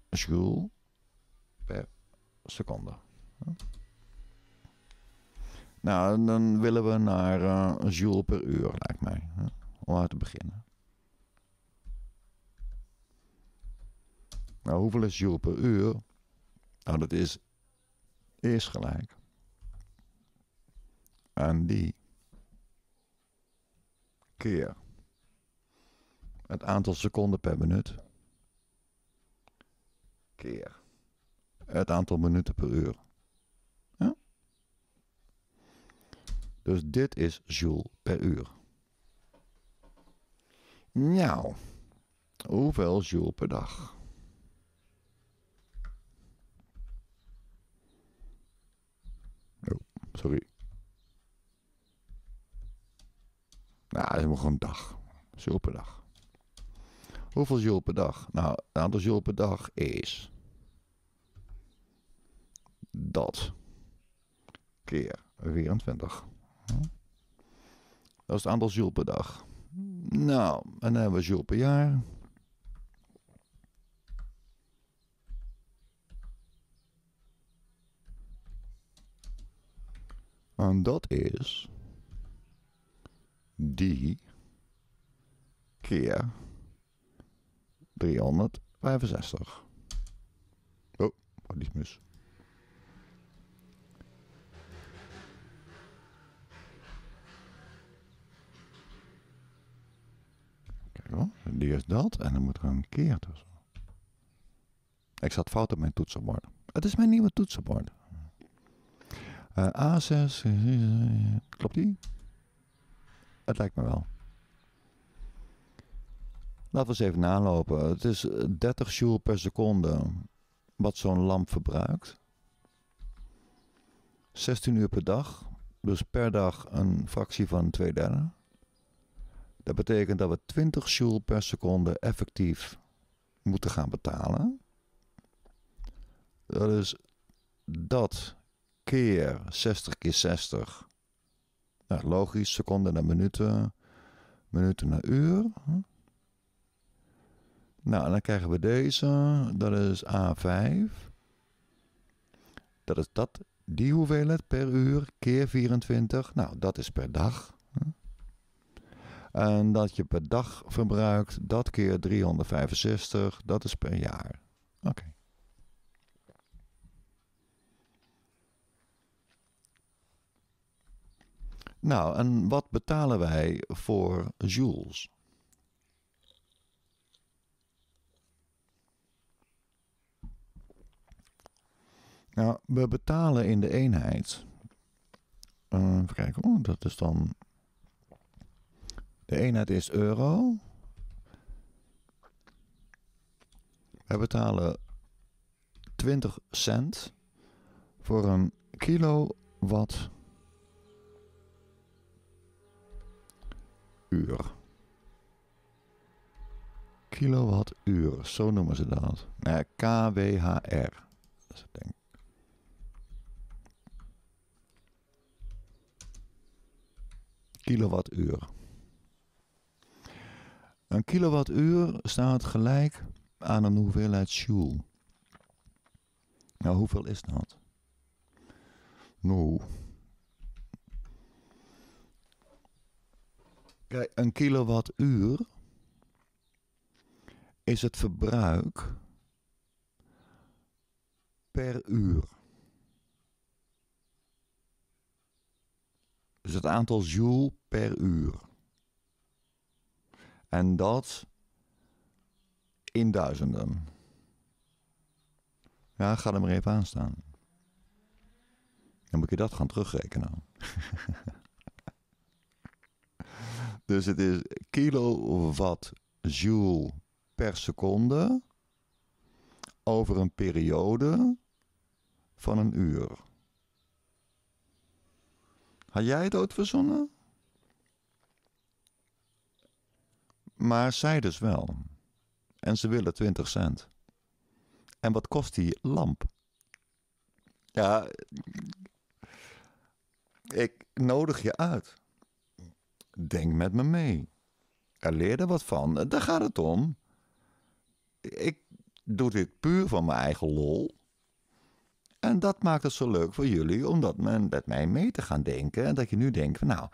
joule per seconde. Nou, dan willen we naar uh, eh, joule per uur, lijkt mij. Hè? Om uit te beginnen. Nou, hoeveel is joule per uur? Nou, dat is is gelijk aan die keer het aantal seconden per minuut keer het aantal minuten per uur. Ja? Dus dit is joule per uur. Nou, hoeveel joule per dag? Sorry. Nou, dat is gewoon dag. Zul per dag. Hoeveel joule per dag? Nou, het aantal joule per dag is... Dat. Keer 24. Hm? Dat is het aantal joule per dag. Nou, en dan hebben we joule per jaar. En dat is die keer 365. Oh, die is mis? Kijk wel, die is dat en dan moet er een keer tussen. Ik zat fout op mijn toetsenbord. Het is mijn nieuwe toetsenbord. Eh, A6, eh, klopt die? Het lijkt me wel. Laten we eens even nalopen. Het is 30 eh, joule per seconde wat zo'n lamp verbruikt. 16 uur per dag, dus per dag een fractie van 2 derde. Dat betekent dat we 20 joule per seconde effectief moeten gaan betalen. Dat is dat keer 60 keer 60. Nou, logisch, seconden naar minuten, minuten naar uur. Nou, dan krijgen we deze, dat is A5. Dat is dat, die hoeveelheid per uur keer 24. Nou, dat is per dag. En dat je per dag verbruikt, dat keer 365, dat is per jaar. Oké. Nou, en wat betalen wij voor joules? Nou, we betalen in de eenheid. Uh, even kijken, oh, dat is dan. De eenheid is euro. Wij betalen 20 cent voor een kilowatt Kilowattuur. Kilowattuur, zo noemen ze dat. Eh, KWHR. Dat is het Kilowattuur. Een kilowattuur staat gelijk aan een hoeveelheid joule. Nou, hoeveel is dat? Nou, Kijk, een kilowattuur is het verbruik per uur. Dus het aantal joule per uur. En dat in duizenden. Ja, ga er maar even aan staan. Dan moet je dat gaan terugrekenen. Dus het is kilowattjoule per seconde over een periode van een uur. Had jij het ooit verzonnen? Maar zij dus wel. En ze willen 20 cent. En wat kost die lamp? Ja, ik nodig je uit denk met me mee. Er leer er wat van, daar gaat het om. Ik doe dit puur van mijn eigen lol. En dat maakt het zo leuk voor jullie, omdat men met mij mee te gaan denken. En dat je nu denkt, nou,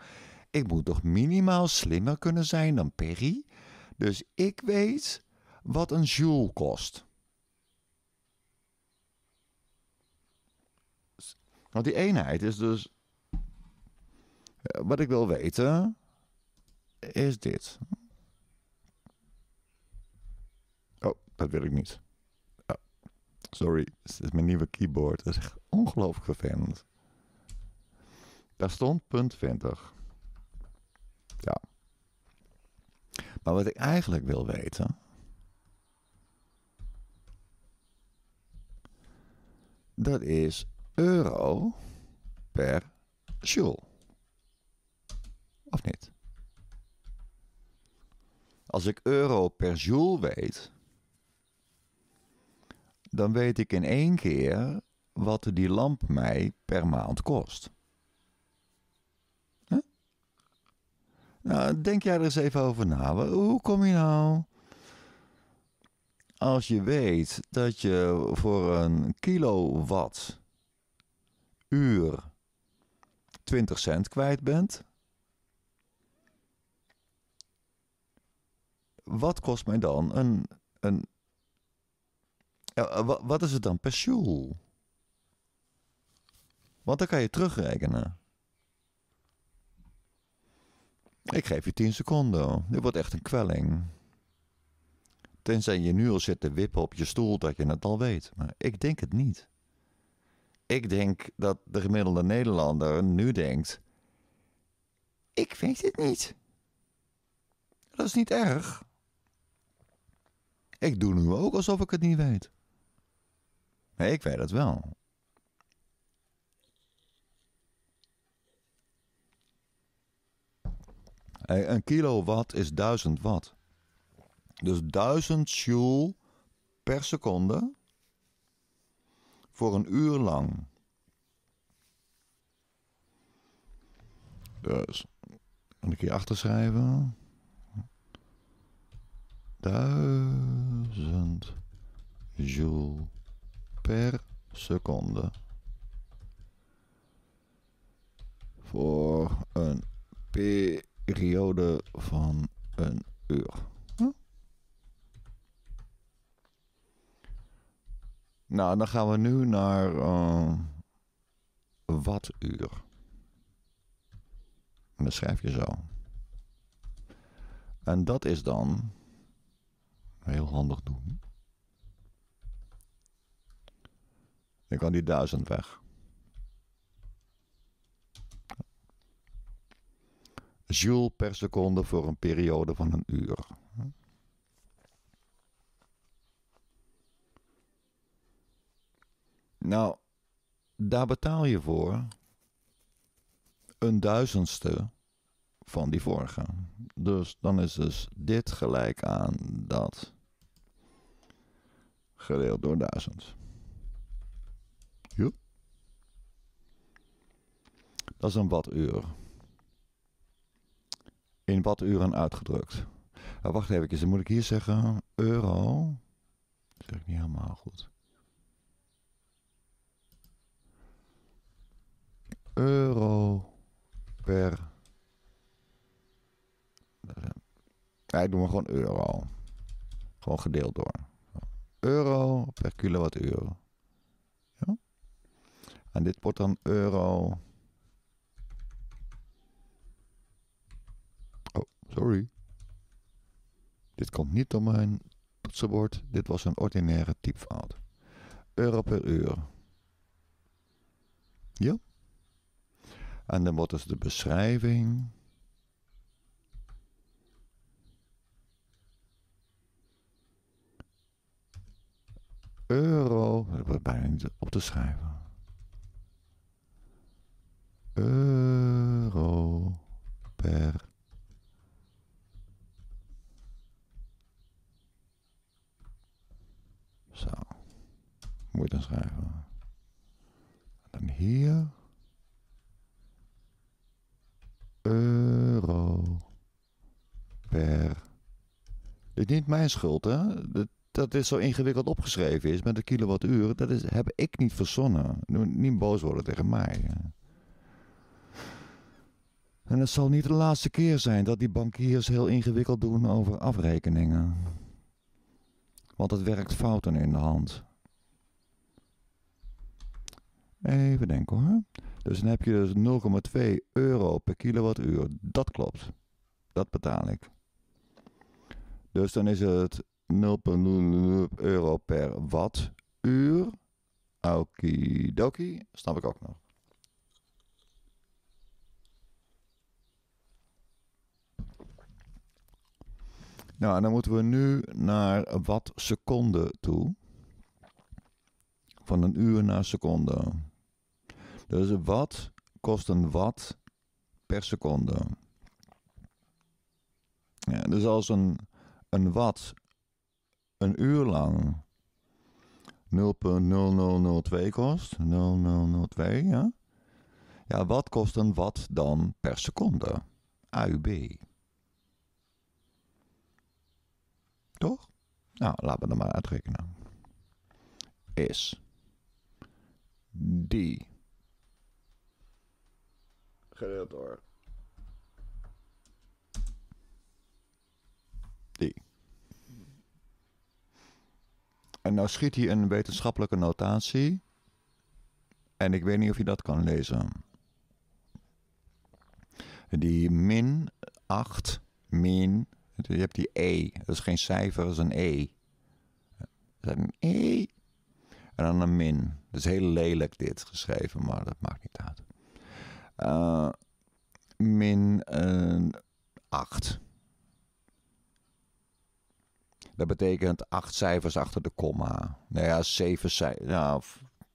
ik moet toch minimaal slimmer kunnen zijn dan Perry. Dus ik weet wat een joule kost. Want die eenheid is dus. Eh, wat ik wil weten, is dit? Oh, dat wil ik niet. Oh, sorry, het is mijn nieuwe keyboard. Dat is echt ongelooflijk vervelend. Daar stond punt 20. Ja. Maar wat ik eigenlijk wil weten. Dat is euro per joule. Of niet? Als ik euro per joule weet, dan weet ik in één keer wat die lamp mij per maand kost. Nou, denk jij er eens even over na. Hoe kom je nou? Als je weet dat je voor een kilowatt uur 20 cent kwijt bent, wat kost mij dan een. een eh, wat is het dan? Pensioen. Want dan kan je terugrekenen. Ik geef je 10 seconden. Dit wordt echt een kwelling. Tenzij je nu al zit te wippen op je stoel dat je het al weet. Maar ik denk het niet. Ik denk dat de gemiddelde Nederlander nu denkt: Ik weet het niet. Dat is niet erg. Ik doe nu ook alsof ik het niet weet. Nee, ik weet het wel. een kilowatt is 1000 watt. Dus 1000 joule per seconde voor een uur lang. Dus, een keer achterschrijven duizend joule per seconde. Voor een periode van een uur. Hm? Nou, dan gaan we nu naar uh, eh, wattuur. En dat schrijf je zo. En dat is dan Heel handig doen. Ik kan die duizend weg. Joule per seconde voor een periode van een uur. Nou, daar betaal je voor een duizendste van die vorige. Dus dan is dus dit gelijk aan dat gedeeld door duizend. Ja. Dat is een wattuur. In watturen uitgedrukt. Nou, wacht even, dan moet ik hier zeggen euro. Dat zeg ik niet helemaal goed. Euro per. Ja, ik doe maar gewoon euro. Gewoon gedeeld door euro per kilowattuur. Ja? En dit wordt dan euro. Oh, sorry. Dit komt niet door mijn toetsenbord. Dit was een ordinaire typfout. Euro per uur. Ja? En dan wordt dus de beschrijving euro. Dat wordt bijna niet op te schrijven. Euro per Zo. Moet je dan schrijven. dan hier. Euro per. Dit is niet mijn schuld, hè? Dit dat dit zo ingewikkeld opgeschreven is met de kilowattuur, dat is, heb ik niet verzonnen. Niet boos worden tegen mij. En het zal niet de laatste keer zijn dat die bankiers heel ingewikkeld doen over afrekeningen. Want het werkt fouten in de hand. Even denken hoor. Dus dan heb je dus 0,2 euro per kilowattuur. Dat klopt. Dat betaal ik. Dus dan is het 0,00 euro per wattuur. Okidoki, snap ik ook nog. Nou, en dan moeten we nu naar wat seconde toe. Van een uur naar seconde. Dus wat kost een watt per seconde? Ja, dus als een, een watt een uur lang 0.0002 kost, 0002, ja. Ja, wat kost een wat dan per seconde? AUB. Toch? Nou, laten we dat maar uitrekenen. Is die gedeeld hoor. En nou schiet hij een wetenschappelijke notatie. En ik weet niet of je dat kan lezen. Die min 8, min. Je hebt die E. Dat is geen cijfer, dat is een E. Dat is een E. En dan een min. Dat is heel lelijk dit geschreven, maar dat maakt niet uit. Uh, min uh, eh, 8. Dat betekent acht cijfers achter de komma. Nou ja, zeven cijfers. Nou,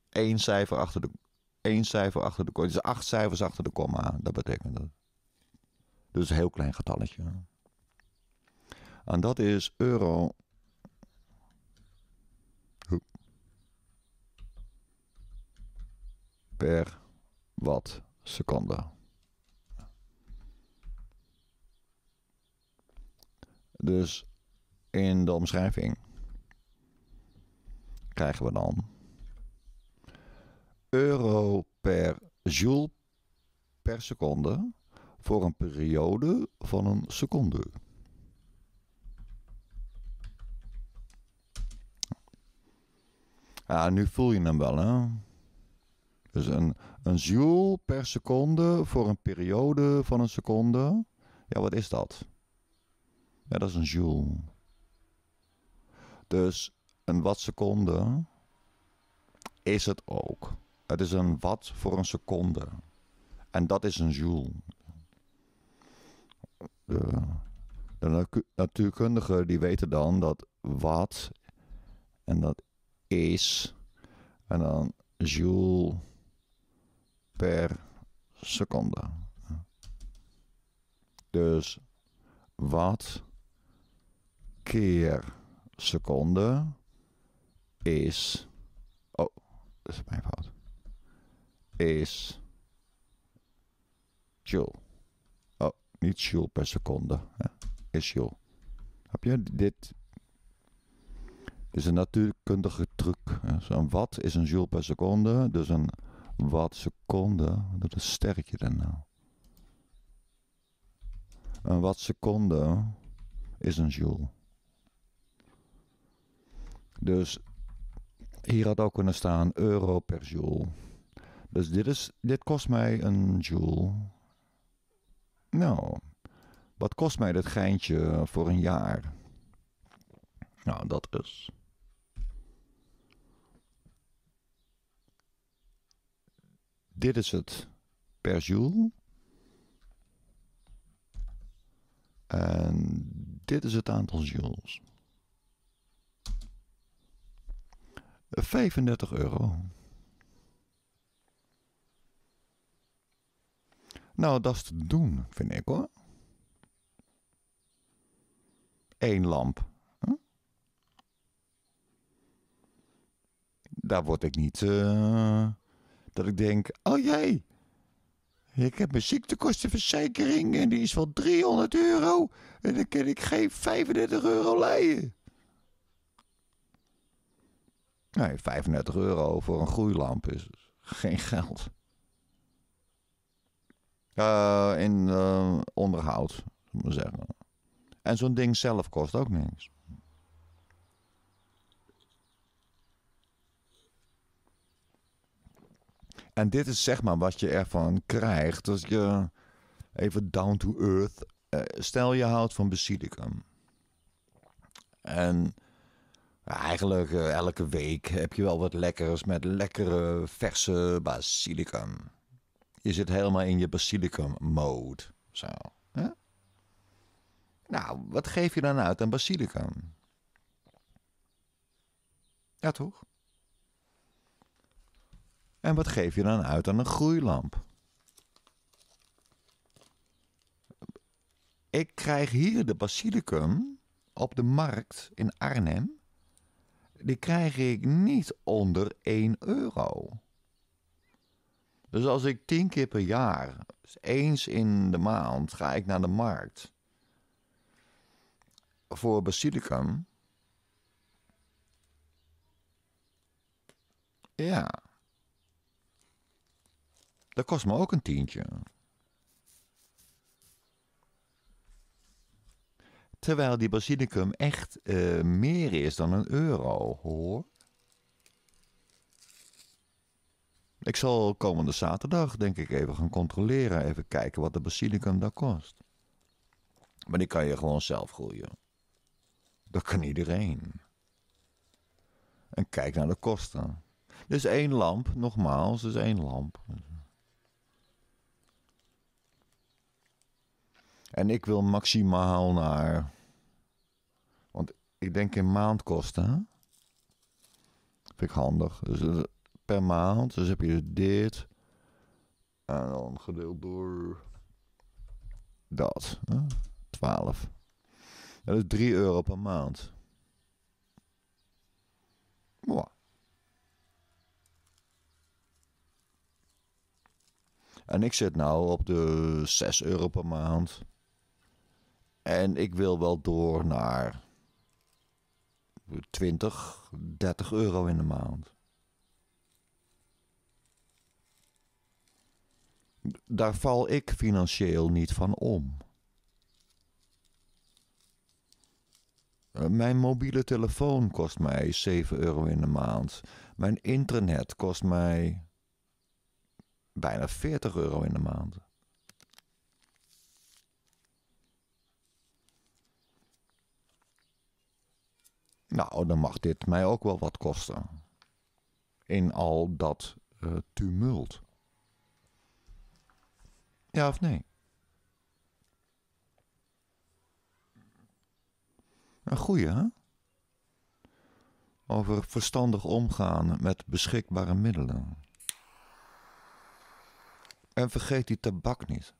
één cijfer achter de. één cijfer achter de komma. Dus acht cijfers achter de komma. Dat betekent dat. Dus een heel klein getalletje. En dat is euro. Per wat seconde. Dus in de omschrijving. Krijgen we dan euro per joule per seconde voor een periode van een seconde. Ja, nu voel je hem wel, hè? Dus een, een joule per seconde voor een periode van een seconde. Ja, wat is dat? Ja, dat is een joule. Dus een watt seconde is het ook. Het is een watt voor een seconde. En dat is een joule. De, de natuurkundigen die weten dan dat watt en dat is en dan joule per seconde. Dus watt keer seconde is. Oh, dat is mijn fout. Is. Joule. Oh, niet joule per seconde. Hè? Is joule. Heb je dit? is een natuurkundige truc. Dus een watt is een joule per seconde. Dus een watt seconde. Dat is sterretje dan nou. Een watt seconde is een joule. Dus hier had ook kunnen staan euro per joule. Dus dit, is, dit kost mij een joule. Nou, wat kost mij dat geintje voor een jaar? Nou, dat is. Dit is het per joule. En dit is het aantal joules. 35 euro. Nou, dat is te doen, vind ik hoor. Eén lamp. Daar word ik niet. Eh, dat ik denk: oh jee, ik heb mijn ziektekostenverzekering en die is van 300 euro. En dan kan ik geen 35 euro leien. Nee, 35 euro voor een groeilamp is geen geld. Eh, in eh, onderhoud, moet ik zeggen. En zo'n ding zelf kost ook niks. En dit is zeg maar wat je ervan krijgt als je even down to earth. Uh, stel je houdt van basilicum. En Eigenlijk eh, elke week heb je wel wat lekkers met lekkere verse basilicum. Je zit helemaal in je basilicum mode. Zo. Nou, wat geef je dan uit aan basilicum? Ja, toch? En wat geef je dan uit aan een groeilamp? Ik krijg hier de basilicum op de markt in Arnhem die krijg ik niet onder 1 euro. Dus als ik 10 keer per jaar, dus eens in de maand, ga ik naar de markt voor basilicum. Ja. Dat kost me ook een tientje. Terwijl die basilicum echt eh, meer is dan een euro, hoor. Ik zal komende zaterdag denk ik even gaan controleren. Even kijken wat de basilicum daar kost. Maar die kan je gewoon zelf groeien. Dat kan iedereen. En kijk naar de kosten. Dus één lamp, nogmaals, dus één lamp. En ik wil maximaal naar. Want ik denk in maandkosten. Vind ik handig. Dus eh, per maand. Dus heb je dit. En dan gedeeld door. Dat. Hè? 12. Dat is 3 euro per maand. Mooi. En ik zit nou op de 6 euro per maand. En ik wil wel door naar 20, 30 euro in de maand. Daar val ik financieel niet van om. Eh, mijn mobiele telefoon kost mij 7 euro in de maand. Mijn internet kost mij bijna 40 euro in de maand. Nou, dan mag dit mij ook wel wat kosten. In al dat eh, tumult. Ja of nee? Een goeie, hè? Over verstandig omgaan met beschikbare middelen. En vergeet die tabak niet.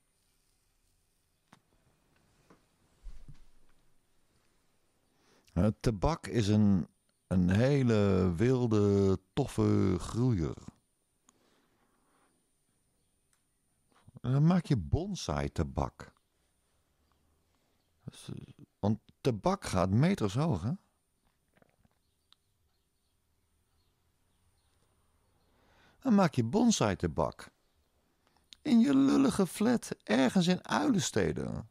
Uh, tabak is een, een hele wilde, toffe groeier. dan maak je bonsai-tabak. want tabak gaat meters hoog, hè? Dan maak je bonsai-tabak. In je lullige flat, ergens in uilensteden.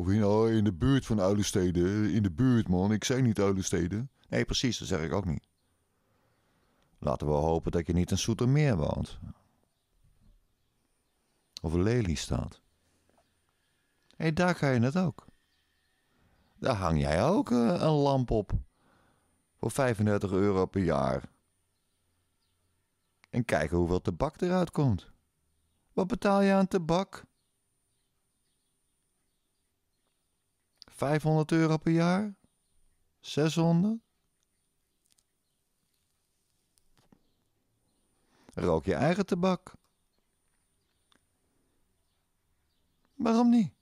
Of in, oh, in de buurt van Uilensteden. In de buurt, man. Ik zei niet Uilensteden. Nee, precies. Dat zeg ik ook niet. Laten we hopen dat je niet in Soetermeer woont. Of een Lelystad. Hé, hey, daar ga je het ook. Daar hang jij ook eh, een lamp op. Voor 35 euro per jaar. En kijken hoeveel tabak eruit komt. Wat betaal je aan tabak? 500 euro per jaar? 600? Rook je eigen tabak. Waarom niet?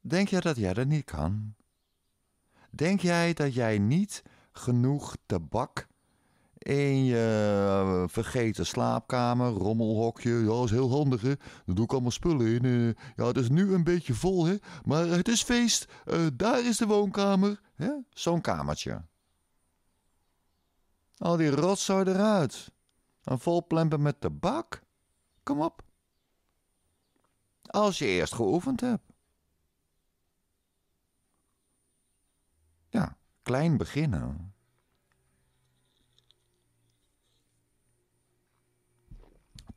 Denk jij dat jij dat niet kan? Denk jij dat jij niet genoeg tabak in je eh, vergeten slaapkamer, rommelhokje. Ja, dat is heel handig, hè. Daar doe ik allemaal spullen in. Eh. ja, het is nu een beetje vol, hè. Maar het is feest. Eh, daar is de woonkamer. hè? Zo'n kamertje. Al die rotzooi eruit. Een volplempen met tabak. Kom op. Als je eerst geoefend hebt. Ja, klein beginnen.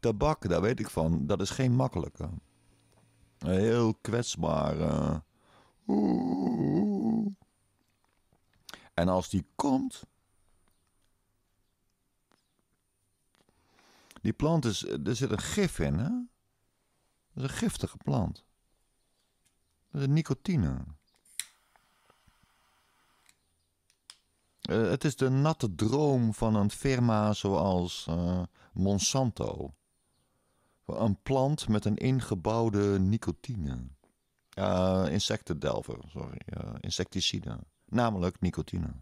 tabak, daar weet ik van, dat is geen makkelijke. heel kwetsbare. Eh. En als die komt. Die plant is. Er zit een gif in, hè? Dat is een giftige plant. Dat is nicotine. Eh, het is de natte droom van een firma zoals eh, Monsanto. Een plant met een ingebouwde nicotine. Eh, insectendelver, sorry. Uh, insecticide. Namelijk nicotine.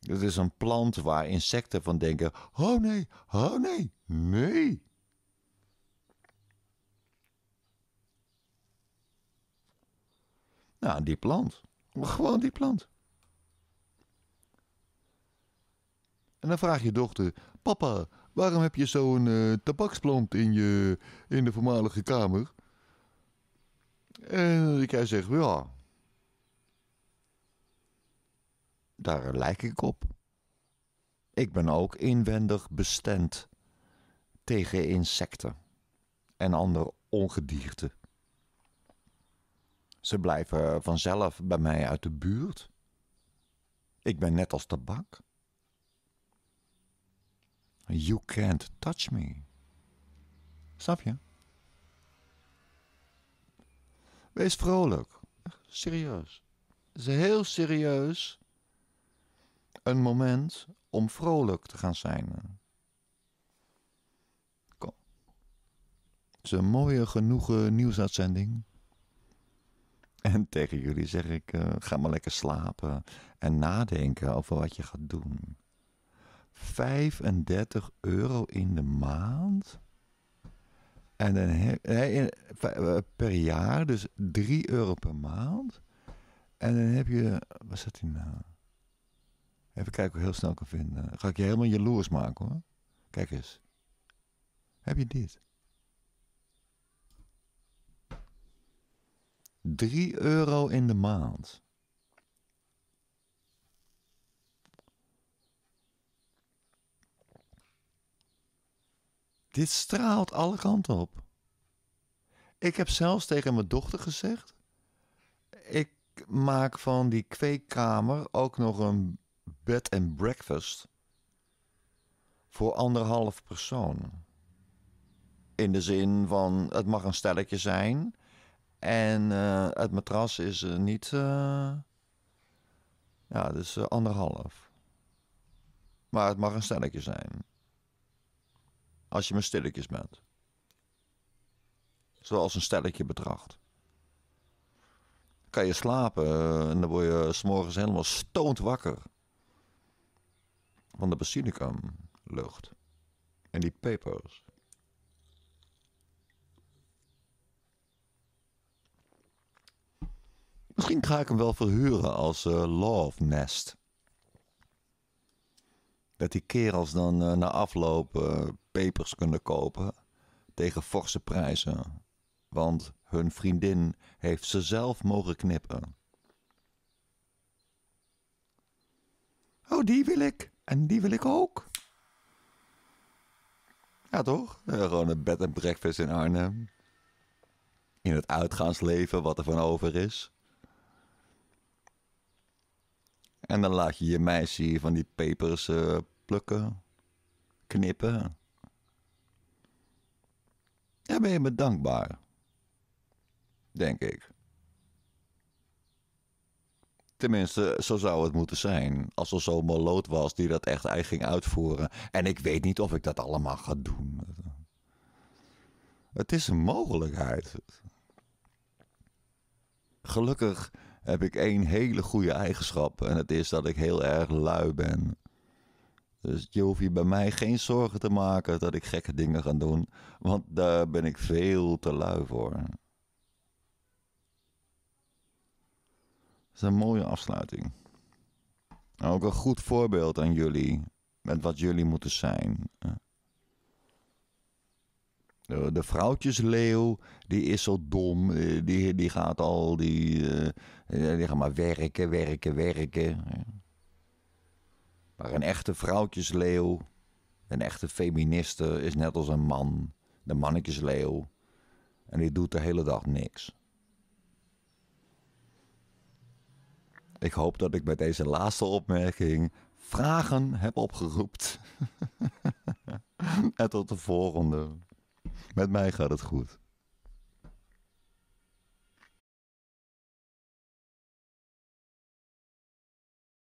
Het is een plant waar insecten van denken: oh nee, oh nee, nee. Nou, die plant. Gewoon die plant. En dan vraagt je dochter: Papa, waarom heb je zo'n eh, tabaksplant in, je, in de voormalige kamer? En jij zegt: Ja, daar lijk ik op. Ik ben ook inwendig bestend tegen insecten en andere ongedierte. Ze blijven eh, vanzelf bij mij uit de buurt. Ik ben net als tabak. You can't touch me. Snap je? Wees vrolijk. serieus. Het is heel serieus een moment om vrolijk te gaan zijn. Kom. Het is een mooie genoegen nieuwsuitzending. En tegen jullie zeg ik, eh, ga maar lekker slapen en nadenken over wat je gaat doen. 35 euro in de maand. En dan heb, eh, per jaar, dus 3 euro per maand. En dan heb je, wat zat die nou? Even kijken hoe ik heel snel kan vinden. Ga ik je helemaal jaloers maken hoor. Kijk eens. Heb je dit? 3 euro in de maand. Dit straalt alle kanten op. Ik heb zelfs tegen mijn dochter gezegd: ik maak van die kweekkamer ook nog een bed and breakfast voor anderhalf persoon. In de zin van het mag een stelletje zijn en eh, het matras is eh, niet. Uh, ja, dus anderhalf. Maar het mag een stelletje zijn als je maar stilletjes bent. Zoals een stelletje betracht. kan je slapen eh, en dan word je s'morgens helemaal stoont wakker. Van de basilicumlucht. En die pepers. Misschien ga ik hem wel verhuren als uh, love nest. Dat die kerels dan eh, na afloop eh, pepers kunnen kopen tegen forse prijzen. Want hun vriendin heeft ze zelf mogen knippen. Oh, die wil ik. En die wil ik ook. Ja, toch? gewoon een bed en breakfast in Arnhem. In het uitgaansleven wat er van over is. En dan laat je je meisje van die pepers eh, plukken, knippen. Daar ben je me dankbaar. Denk ik. Tenminste, zo zou het moeten zijn. Als er zo'n moloot was die dat echt ging uitvoeren. En ik weet niet of ik dat allemaal ga doen. Het is een mogelijkheid. Gelukkig heb ik één hele goede eigenschap. En het is dat ik heel erg lui ben. Dus je hoeft je bij mij geen zorgen te maken dat ik gekke dingen ga doen. Want daar ben ik veel te lui voor. Dat is een mooie afsluiting. ook een goed voorbeeld aan jullie. Met wat jullie moeten zijn. De, vrouwtjesleeuw, die is zo dom. Eh, die, die gaat al die eh, eh, die gaan maar werken, werken, werken. Maar een echte vrouwtjesleeuw, een echte feministe is net als een man, de mannetjesleeuw. En die doet de hele dag niks. Ik hoop dat ik met deze laatste opmerking vragen heb opgeroept. en tot de volgende. Met mij gaat het goed.